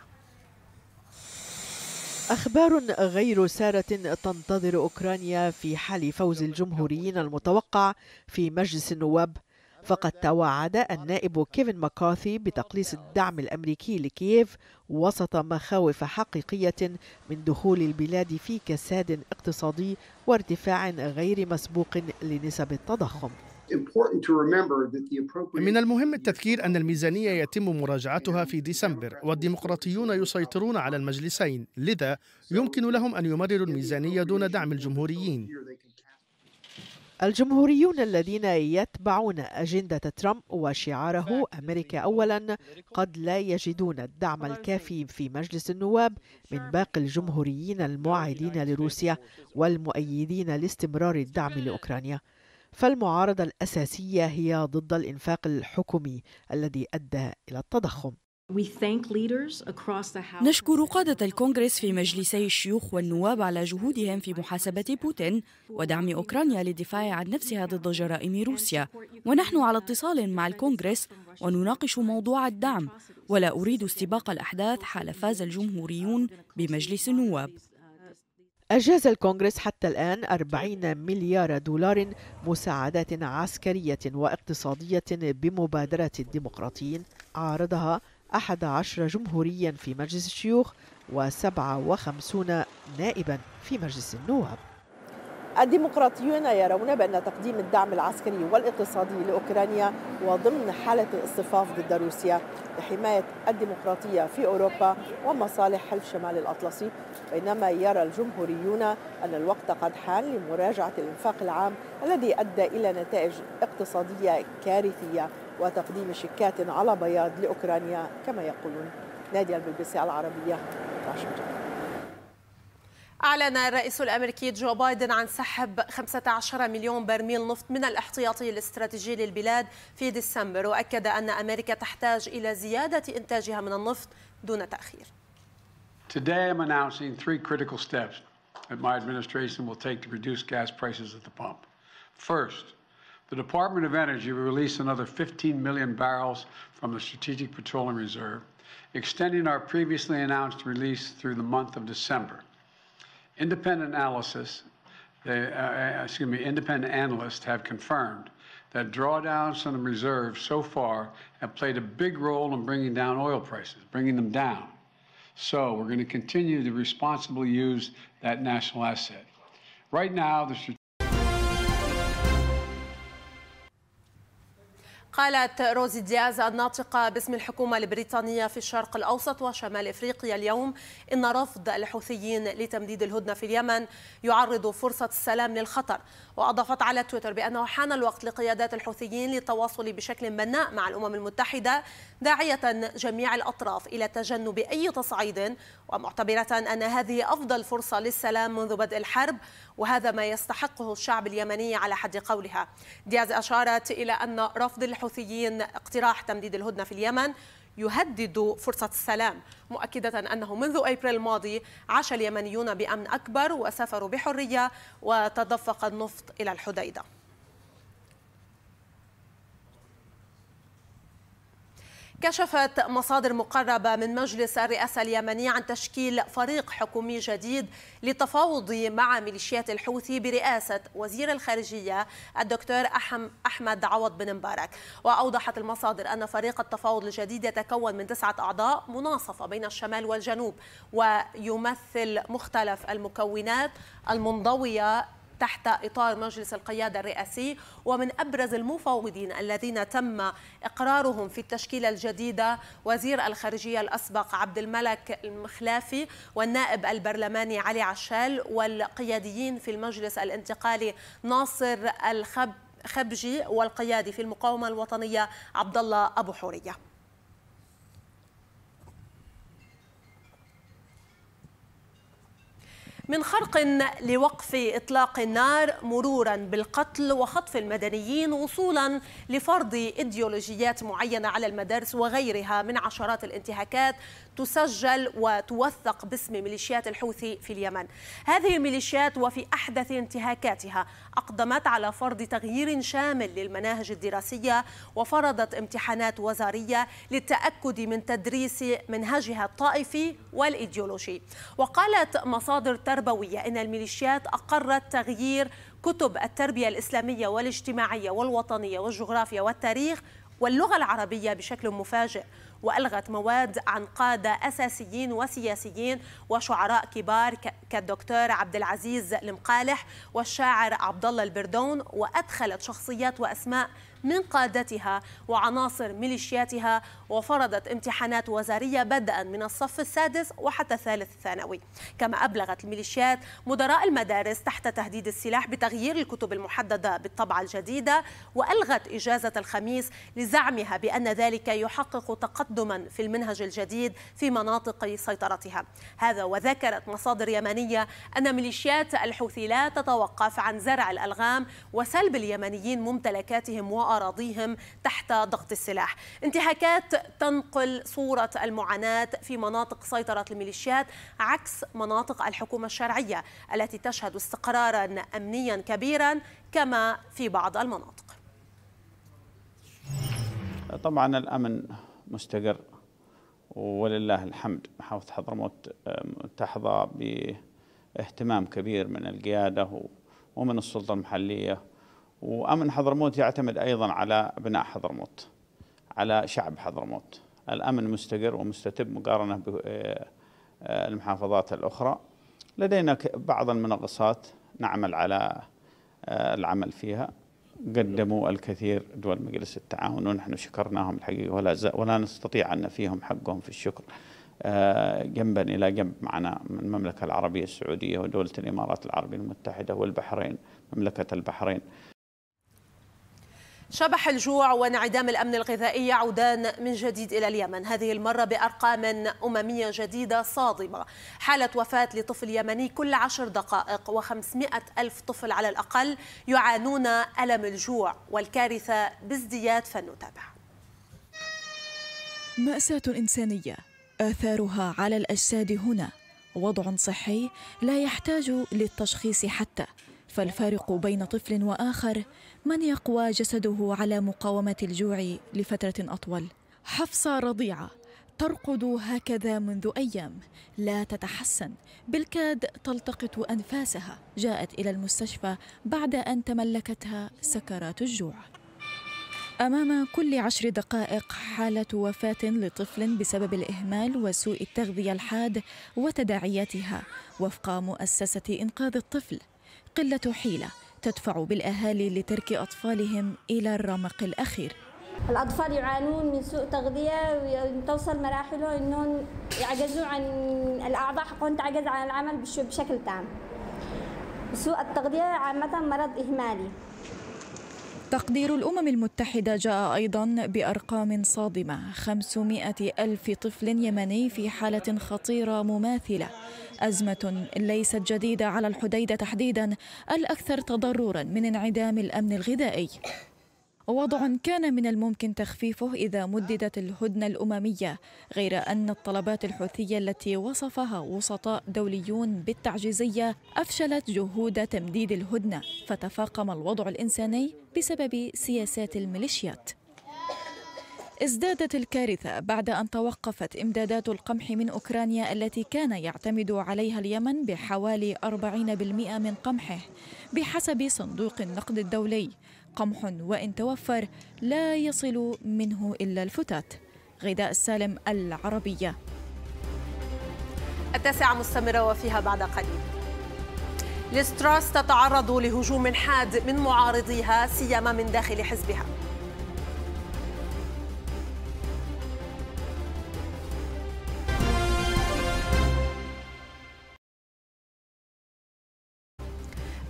أخبار غير سارة تنتظر أوكرانيا في حال فوز الجمهوريين المتوقع في مجلس النواب فقد توعد النائب كيفن ماكارثي بتقليص الدعم الأمريكي لكييف وسط مخاوف حقيقية من دخول البلاد في كساد اقتصادي وارتفاع غير مسبوق لنسب التضخم من المهم التذكير أن الميزانية يتم مراجعتها في ديسمبر والديمقراطيون يسيطرون على المجلسين لذا يمكن لهم أن يمرروا الميزانية دون دعم الجمهوريين الجمهوريون الذين يتبعون أجندة ترامب وشعاره أمريكا أولا قد لا يجدون الدعم الكافي في مجلس النواب من باقي الجمهوريين المعادين لروسيا والمؤيدين لاستمرار الدعم لأوكرانيا فالمعارضة الأساسية هي ضد الإنفاق الحكومي الذي أدى إلى التضخم نشكر قادة الكونغرس في مجلسي الشيوخ والنواب على جهودهم في محاسبة بوتين ودعم أوكرانيا للدفاع عن نفسها ضد جرائم روسيا ونحن على اتصال مع الكونغرس ونناقش موضوع الدعم ولا أريد استباق الأحداث حال فاز الجمهوريون بمجلس النواب أجاز الكونغرس حتى الآن 40 طيب. مليار دولار مساعدات عسكرية واقتصادية بمبادرة الديمقراطيين عارضها 11 جمهوريا في مجلس الشيوخ و57 نائبا في مجلس النواب الديمقراطيون يرون بأن تقديم الدعم العسكري والاقتصادي لأوكرانيا وضمن حالة الاصطفاف ضد روسيا لحماية الديمقراطية في أوروبا ومصالح حلف شمال الأطلسي بينما يرى الجمهوريون أن الوقت قد حان لمراجعة الإنفاق العام الذي أدى إلى نتائج اقتصادية كارثية وتقديم شيكات على بياض لأوكرانيا كما يقولون نادية البي بي سي العربية واشنطن أعلن الرئيس الأمريكي جو بايدن عن سحب 15 مليون برميل نفط من الاحتياطي الاستراتيجي للبلاد في ديسمبر وأكد أن أمريكا تحتاج إلى زيادة إنتاجها من النفط دون تأخير Today I'm announcing three critical steps that my administration will take to reduce gas prices at the pump. First, the Department of Energy will release another 15 million barrels from the Strategic Petroleum Reserve, extending our previously announced release through the month of December. independent analysis, they, uh, uh, excuse me, independent analysts have confirmed that drawdowns from the reserve so far have played a big role in bringing down oil prices, bringing them down. So we're going to continue to responsibly use that national asset. Right now, the قالت روزي دياز الناطقة باسم الحكومة البريطانية في الشرق الأوسط وشمال إفريقيا اليوم إن رفض الحوثيين لتمديد الهدنة في اليمن يعرض فرصة السلام للخطر وأضافت على تويتر بأنه حان الوقت لقيادات الحوثيين للتواصل بشكل بناء مع الأمم المتحدة داعية جميع الأطراف إلى تجنب أي تصعيد ومعتبرة أن هذه أفضل فرصة للسلام منذ بدء الحرب وهذا ما يستحقه الشعب اليمني على حد قولها دياز أشارت إلى أن رفض الحوثيين اقتراح تمديد الهدنة في اليمن يهدد فرصة السلام مؤكدة أنه منذ أبريل الماضي عاش اليمنيون بأمن أكبر وسافروا بحرية وتدفق النفط إلى الحديدة كشفت مصادر مقربة من مجلس الرئاسة اليمني عن تشكيل فريق حكومي جديد للتفاوض مع ميليشيات الحوثي برئاسة وزير الخارجية الدكتور أحمد عوض بن مبارك وأوضحت المصادر أن فريق التفاوض الجديد يتكون من تسعة أعضاء مناصفة بين الشمال والجنوب ويمثل مختلف المكونات المنضوية تحت إطار مجلس القيادة الرئاسي ومن أبرز المفاوضين الذين تم إقرارهم في التشكيلة الجديدة وزير الخارجية الأسبق عبد الملك المخلافي والنائب البرلماني علي عشال والقياديين في المجلس الانتقالي ناصر الخبجي والقيادي في المقاومة الوطنية عبد الله أبو حورية من خرق لوقف إطلاق النار مرورا بالقتل وخطف المدنيين وصولا لفرض إيديولوجيات معينة على المدارس وغيرها من عشرات الانتهاكات تسجل وتوثق باسم ميليشيات الحوثي في اليمن هذه الميليشيات وفي أحدث انتهاكاتها أقدمت على فرض تغيير شامل للمناهج الدراسية وفرضت امتحانات وزارية للتأكد من تدريس منهجها الطائفي والإيديولوجي وقالت مصادر تربوية إن الميليشيات أقرت تغيير كتب التربية الإسلامية والاجتماعية والوطنية والجغرافيا والتاريخ واللغة العربية بشكل مفاجئ وألغت مواد عن قادة أساسيين وسياسيين وشعراء كبار كالدكتور عبد العزيز المقالح والشاعر عبد الله البردون وأدخلت شخصيات وأسماء من قادتها وعناصر ميليشياتها وفرضت امتحانات وزارية بدءا من الصف السادس وحتى الثالث الثانوي كما أبلغت الميليشيات مدراء المدارس تحت تهديد السلاح بتغيير الكتب المحددة بالطبعة الجديدة وألغت إجازة الخميس لزعمها بأن ذلك يحقق تقدما في المنهج الجديد في مناطق سيطرتها هذا وذكرت مصادر يمنية أن ميليشيات الحوثي لا تتوقف عن زرع الألغام وسلب اليمنيين ممتلكاتهم وأرضهم أراضيهم تحت ضغط السلاح انتهاكات تنقل صورة المعاناة في مناطق سيطرة الميليشيات عكس مناطق الحكومة الشرعية التي تشهد استقرارا أمنيا كبيرا كما في بعض المناطق طبعا الأمن مستقر ولله الحمد محافظة حضرموت تحظى باهتمام كبير من القيادة ومن السلطة المحلية وأمن حضرموت يعتمد أيضا على أبناء حضرموت على شعب حضرموت الأمن مستقر ومستتب مقارنة بالمحافظات آه، الأخرى لدينا بعض المنغصات نعمل على آه، العمل فيها قدموا الكثير دول مجلس التعاون ونحن شكرناهم الحقيقة ولا, ولا نستطيع أن نفيهم حقهم في الشكر آه، جنبا إلى جنب معنا من المملكة العربية السعودية ودولة الإمارات العربية المتحدة والبحرين مملكة البحرين شبح الجوع وانعدام الأمن الغذائي يعودان من جديد إلى اليمن هذه المرة بأرقام أممية جديدة صادمة حالة وفاة لطفل يمني كل عشر دقائق و500 ألف طفل على الأقل يعانون ألم الجوع والكارثة بازدياد فلنتابع مأساة إنسانية آثارها على الأجساد هنا وضع صحي لا يحتاج للتشخيص حتى فالفارق بين طفل وآخر من يقوى جسده على مقاومة الجوع لفترة أطول حفصة رضيعة ترقد هكذا منذ أيام لا تتحسن بالكاد تلتقط أنفاسها جاءت إلى المستشفى بعد أن تملكتها سكرات الجوع أمام كل عشر دقائق حالة وفاة لطفل بسبب الإهمال وسوء التغذية الحاد وتداعياتها وفق مؤسسة إنقاذ الطفل قلة حيلة تدفع بالأهالي لترك أطفالهم إلى الرمق الأخير الأطفال يعانون من سوء تغذية وتوصل مراحله أنهم يعجزوا عن الأعضاء حقهم تعجز عن العمل بشكل تام سوء التغذية عامة مرض إهمالي تقدير الأمم المتحدة جاء أيضا بأرقام صادمة 500 ألف طفل يمني في حالة خطيرة مماثلة أزمة ليست جديدة على الحديدة تحديدا الأكثر تضررا من انعدام الأمن الغذائي وضع كان من الممكن تخفيفه إذا مددت الهدنة الأممية غير أن الطلبات الحوثية التي وصفها وسطاء دوليون بالتعجيزية أفشلت جهود تمديد الهدنة فتفاقم الوضع الإنساني بسبب سياسات الميليشيات ازدادت الكارثة بعد أن توقفت إمدادات القمح من أوكرانيا التي كان يعتمد عليها اليمن بحوالي 40% من قمحه بحسب صندوق النقد الدولي قمح وإن توفر لا يصل منه إلا الفتات غذاء السالم العربية التاسعة مستمرة وفيها بعد قليل لستراس تتعرض لهجوم حاد من معارضيها سيما من داخل حزبها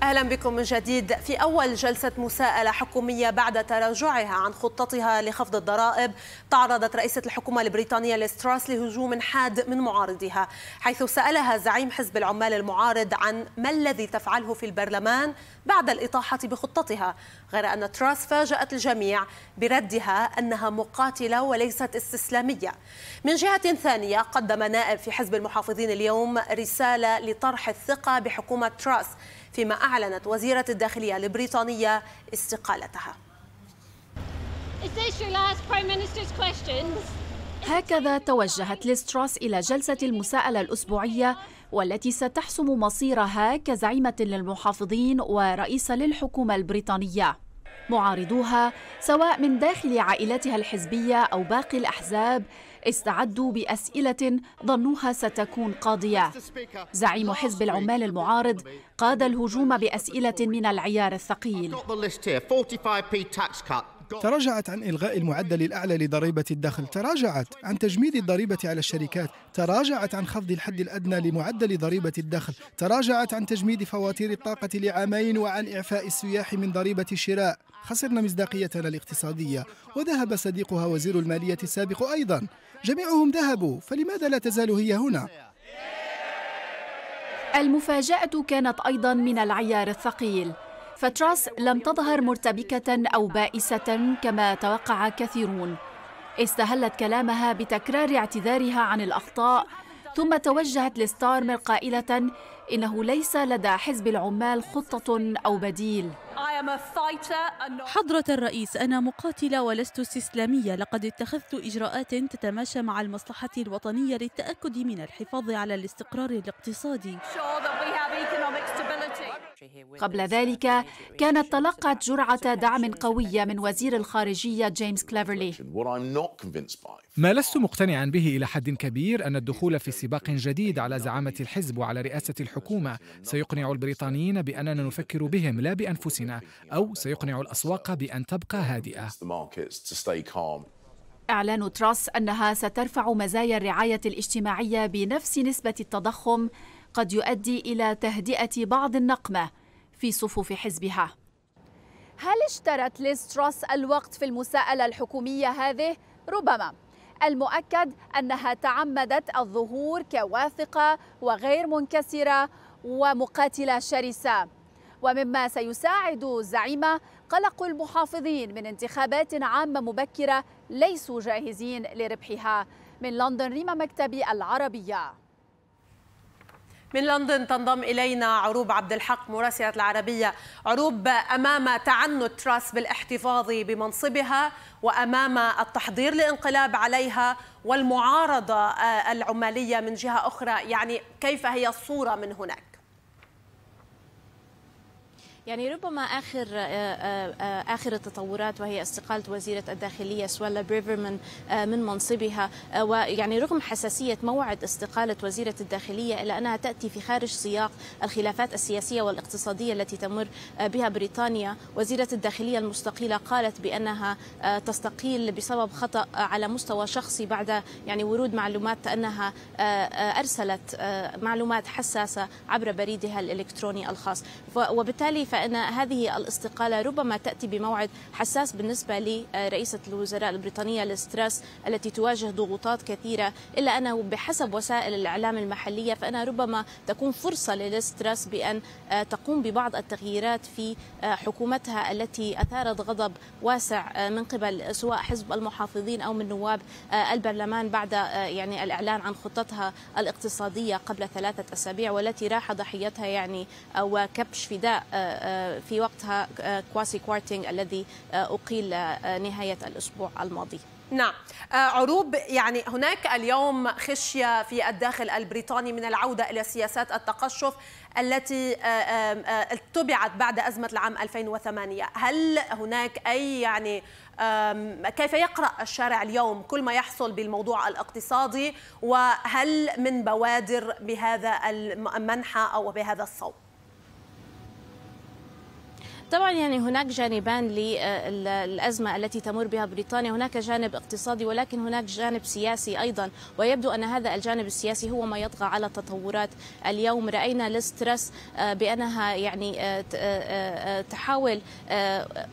أهلا بكم من جديد في أول جلسة مساءلة حكومية بعد تراجعها عن خطتها لخفض الضرائب تعرضت رئيسة الحكومة البريطانية لستراس لهجوم حاد من معارضيها حيث سألها زعيم حزب العمال المعارض عن ما الذي تفعله في البرلمان بعد الإطاحة بخطتها غير أن تراس فاجأت الجميع بردها أنها مقاتلة وليست استسلامية من جهة ثانية قدم نائب في حزب المحافظين اليوم رسالة لطرح الثقة بحكومة تراس فيما أعلنت وزيرة الداخلية البريطانية استقالتها هكذا توجهت ليستراس إلى جلسة المساءلة الأسبوعية والتي ستحسم مصيرها كزعيمة للمحافظين ورئيسة للحكومة البريطانية معارضوها سواء من داخل عائلتها الحزبية أو باقي الأحزاب استعدوا بأسئلة ظنوها ستكون قاضية زعيم حزب العمال المعارض قاد الهجوم بأسئلة من العيار الثقيل تراجعت عن إلغاء المعدل الأعلى لضريبة الدخل تراجعت عن تجميد الضريبة على الشركات تراجعت عن خفض الحد الأدنى لمعدل ضريبة الدخل تراجعت عن تجميد فواتير الطاقة لعامين وعن إعفاء السياح من ضريبة الشراء خسرنا مصداقيتنا الاقتصادية وذهب صديقها وزير المالية السابق أيضا جميعهم ذهبوا فلماذا لا تزال هي هنا؟ المفاجأة كانت أيضا من العيار الثقيل فتراس لم تظهر مرتبكة أو بائسة كما توقع كثيرون استهلت كلامها بتكرار اعتذارها عن الأخطاء ثم توجهت لستارمر قائلة إنه ليس لدى حزب العمال خطة أو بديل حضرة الرئيس أنا مقاتلة ولست استسلامية لقد اتخذت إجراءات تتماشى مع المصلحة الوطنية للتأكد من الحفاظ على الاستقرار الاقتصادي قبل ذلك كانت تلقت جرعة دعم قوية من وزير الخارجية جيمس كليفرلي ما لست مقتنعا به إلى حد كبير أن الدخول في سباق جديد على زعامة الحزب وعلى رئاسة الحكومة سيقنع البريطانيين بأننا نفكر بهم لا بأنفسنا أو سيقنع الأسواق بأن تبقى هادئة إعلان تراس أنها سترفع مزايا الرعاية الاجتماعية بنفس نسبة التضخم قد يؤدي إلى تهدئة بعض النقمة في صفوف حزبها هل اشترت ليز الوقت في المساءلة الحكومية هذه؟ ربما المؤكد أنها تعمدت الظهور كواثقة وغير منكسرة ومقاتلة شرسة ومما سيساعد الزعيمة قلق المحافظين من انتخابات عامة مبكرة ليسوا جاهزين لربحها من لندن ريما مكتبي العربية من لندن تنضم إلينا عروب عبد الحق مراسلة العربية عروب أمام تعنت تراس بالاحتفاظ بمنصبها وأمام التحضير لانقلاب عليها والمعارضة آه، العمالية من جهة أخرى يعني كيف هي الصورة من هناك؟ يعني ربما اخر آه، آه، آه، اخر التطورات وهي استقاله وزيره الداخليه سويلا بريفرمان من منصبها ويعني رغم حساسيه موعد استقاله وزيره الداخليه الا انها تاتي في خارج سياق الخلافات السياسيه والاقتصاديه التي تمر بها بريطانيا وزيره الداخليه المستقيله قالت بانها تستقيل بسبب خطا على مستوى شخصي بعد يعني ورود معلومات انها ارسلت معلومات حساسه عبر بريدها الالكتروني الخاص وبالتالي فإن هذه الاستقالة ربما تأتي بموعد حساس بالنسبة لرئيسة الوزراء البريطانية لستراس التي تواجه ضغوطات كثيرة إلا أنه بحسب وسائل الإعلام المحلية فإنها ربما تكون فرصة لستراس بأن آه، تقوم ببعض التغييرات في آه، حكومتها التي أثارت غضب واسع آه، من قبل سواء حزب المحافظين أو من نواب البرلمان بعد يعني الإعلان عن خطتها الاقتصادية قبل ثلاثة أسابيع والتي راح ضحيتها يعني وكبش فداء آه، في وقتها كواسي آه، كوارتينج الذي آه، أقيل نهاية الأسبوع الماضي نعم عروب يعني هناك اليوم خشية في الداخل البريطاني من العودة إلى سياسات التقشف التي اتبعت بعد أزمة العام 2008 هل هناك أي يعني كيف يقرأ الشارع اليوم كل ما يحصل بالموضوع الاقتصادي وهل من بوادر بهذا المنحى أو بهذا الصوت طبعا يعني هناك جانبان للأزمة التي تمر بها بريطانيا هناك جانب اقتصادي ولكن هناك جانب سياسي أيضا ويبدو أن هذا الجانب السياسي هو ما يطغى على التطورات اليوم رأينا لسترس آه، بأنها يعني آه، آه، تحاول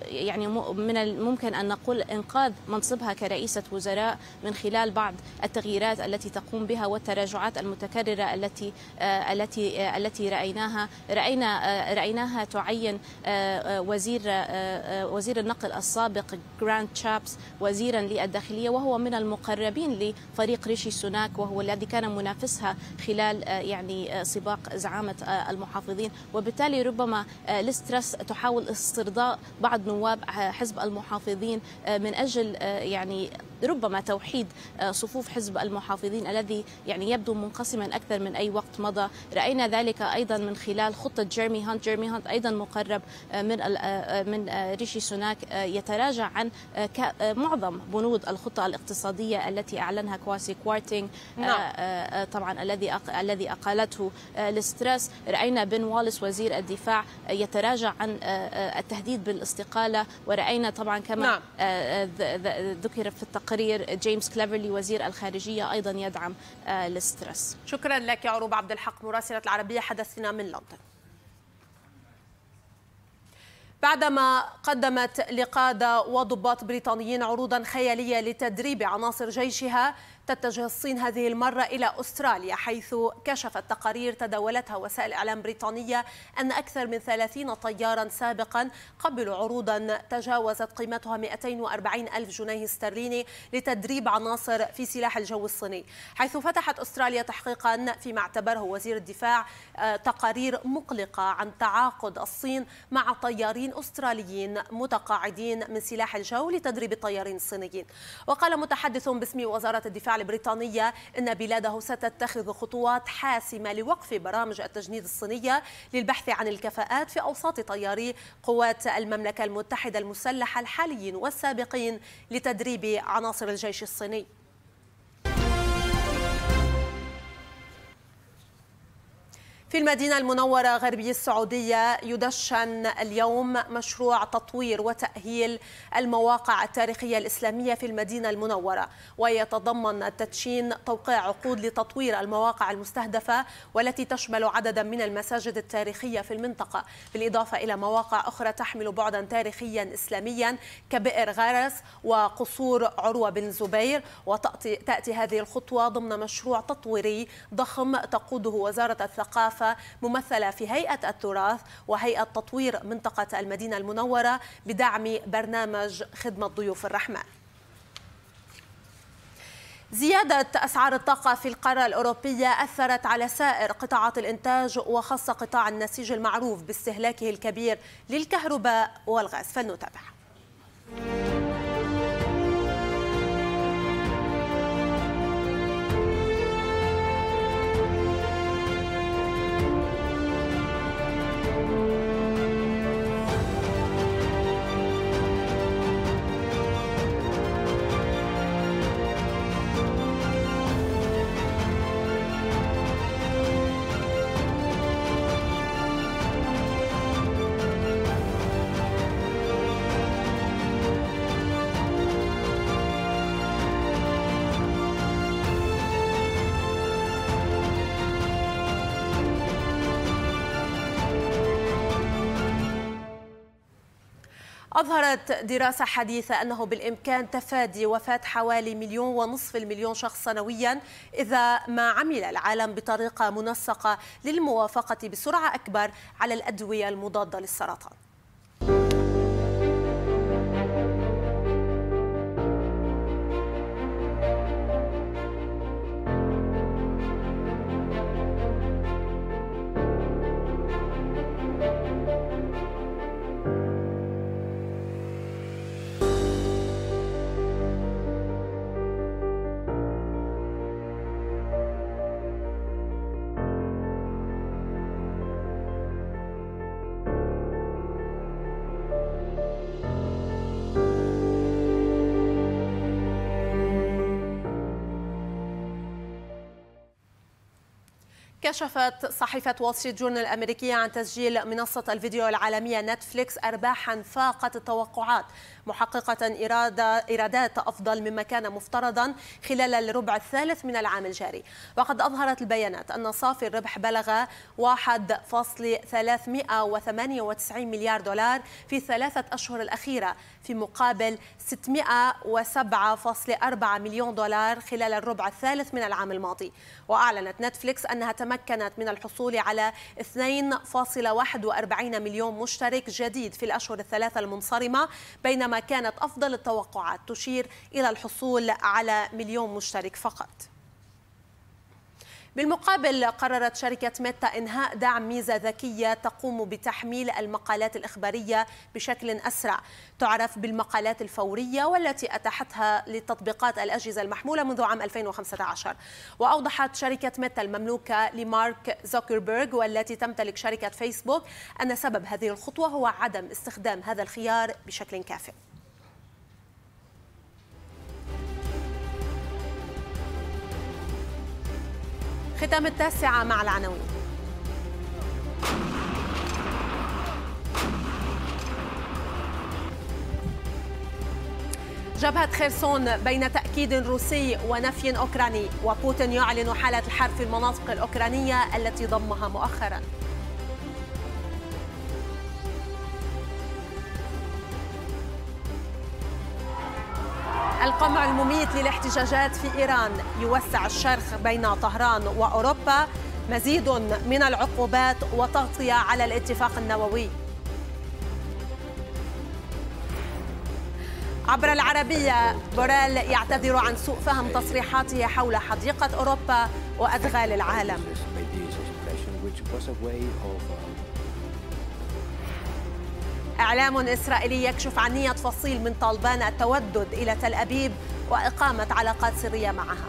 يعني من الممكن أن نقول إنقاذ منصبها كرئيسة وزراء من خلال بعض التغييرات التي تقوم بها والتراجعات المتكررة التي التي التي رأيناها رأينا رأيناها تعين وزير آه، آه، وزير النقل السابق جراند تشابس وزيرا للداخليه وهو من المقربين لفريق ريشي سوناك وهو الذي كان منافسها خلال آه، يعني سباق زعامه المحافظين وبالتالي ربما لسترس تحاول استرضاء بعض نواب حزب المحافظين من اجل يعني ربما توحيد آه، صفوف حزب المحافظين الذي يعني يبدو منقسما أكثر من أي وقت مضى رأينا ذلك أيضا من خلال خطة جيرمي هانت جيرمي هانت أيضا مقرب آه، من آه، من ريشي سوناك يتراجع عن معظم بنود الخطة الاقتصادية التي أعلنها كواسي كوارتينغ نعم. طبعا الذي الذي أقالته الاسترس رأينا بن والس وزير الدفاع يتراجع عن التهديد بالاستقالة ورأينا طبعا كما نعم. ذكر في التقرير تقرير جيمس كليفرلي وزير الخارجية أيضا يدعم آه، الاسترس شكرا لك يا عروب عبد الحق مراسلة العربية حدثنا من لندن بعدما قدمت لقادة وضباط بريطانيين عروضا خيالية لتدريب عناصر جيشها تتجه الصين هذه المرة إلى أستراليا حيث كشفت تقارير تداولتها وسائل إعلام بريطانية أن أكثر من 30 طيارا سابقا قبلوا عروضا تجاوزت قيمتها 240 ألف جنيه استرليني لتدريب عناصر في سلاح الجو الصيني حيث فتحت أستراليا تحقيقا فيما اعتبره وزير الدفاع آه، تقارير مقلقة عن تعاقد الصين مع طيارين أستراليين متقاعدين من سلاح الجو لتدريب الطيارين الصينيين وقال متحدث باسم وزارة الدفاع البريطانية أن بلاده ستتخذ خطوات حاسمة لوقف برامج التجنيد الصينية للبحث عن الكفاءات في أوساط طياري قوات المملكة المتحدة المسلحة الحاليين والسابقين لتدريب عناصر الجيش الصيني في المدينة المنورة غربي السعودية يدشن اليوم مشروع تطوير وتأهيل المواقع التاريخية الإسلامية في المدينة المنورة ويتضمن التدشين توقيع عقود لتطوير المواقع المستهدفة والتي تشمل عددا من المساجد التاريخية في المنطقة بالإضافة إلى مواقع أخرى تحمل بعدا تاريخيا إسلاميا كبئر غارس وقصور عروة بن زبير وتأتي هذه الخطوة ضمن مشروع تطويري ضخم تقوده وزارة الثقافة الثقافه ممثلة في هيئة التراث وهيئة تطوير منطقة المدينة المنورة بدعم برنامج خدمة ضيوف الرحمن زيادة أسعار الطاقة في القارة الأوروبية أثرت على سائر قطاعات الإنتاج وخاصة قطاع النسيج المعروف باستهلاكه الكبير للكهرباء والغاز فلنتابع. أظهرت دراسة حديثة أنه بالإمكان تفادي وفاة حوالي مليون ونصف المليون شخص سنويا إذا ما عمل العالم بطريقة منسقة للموافقة بسرعة أكبر على الأدوية المضادة للسرطان كشفت صحيفة وول ستريت جورنال الأمريكية عن تسجيل منصة الفيديو العالمية نتفليكس أرباحا فاقت التوقعات محققة إرادة إيرادات أفضل مما كان مفترضا خلال الربع الثالث من العام الجاري وقد أظهرت البيانات أن صافي الربح بلغ 1.398 مليار دولار في ثلاثة أشهر الأخيرة في مقابل 607.4 مليون دولار خلال الربع الثالث من العام الماضي وأعلنت نتفليكس أنها تمكنت من الحصول على 2.41 مليون مشترك جديد في الأشهر الثلاثة المنصرمة بينما بينما كانت أفضل التوقعات تشير إلى الحصول على مليون مشترك فقط بالمقابل قررت شركة ميتا إنهاء دعم ميزة ذكية تقوم بتحميل المقالات الإخبارية بشكل أسرع تعرف بالمقالات الفورية والتي أتاحتها لتطبيقات الأجهزة المحمولة منذ عام 2015 وأوضحت شركة ميتا المملوكة لمارك زوكربيرغ والتي تمتلك شركة فيسبوك أن سبب هذه الخطوة هو عدم استخدام هذا الخيار بشكل كافٍ ختام التاسعة مع العناوين جبهة خيرسون بين تأكيد روسي ونفي أوكراني وبوتين يعلن حالة الحرب في المناطق الأوكرانية التي ضمها مؤخراً القمع المميت للاحتجاجات في إيران يوسع الشرخ بين طهران وأوروبا مزيد من العقوبات وتغطية على الاتفاق النووي عبر العربية بوريل يعتذر عن سوء فهم تصريحاته حول حديقة أوروبا وأدغال العالم إعلام إسرائيلي يكشف عن نية فصيل من طالبان التودد إلى تل أبيب وإقامة علاقات سرية معها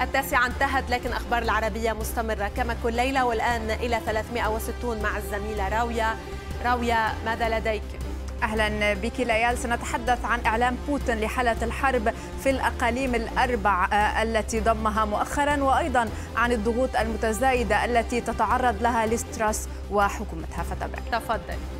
التاسعة انتهت لكن أخبار العربية مستمرة كما كل ليلة والآن إلى 360 مع الزميلة راوية راوية ماذا لديك؟ اهلا بك ليال سنتحدث عن اعلان بوتين لحاله الحرب في الاقاليم الاربع آه، التي ضمها مؤخرا وايضا عن الضغوط المتزايده التي تتعرض لها لستراس وحكومتها فتابعي تفضل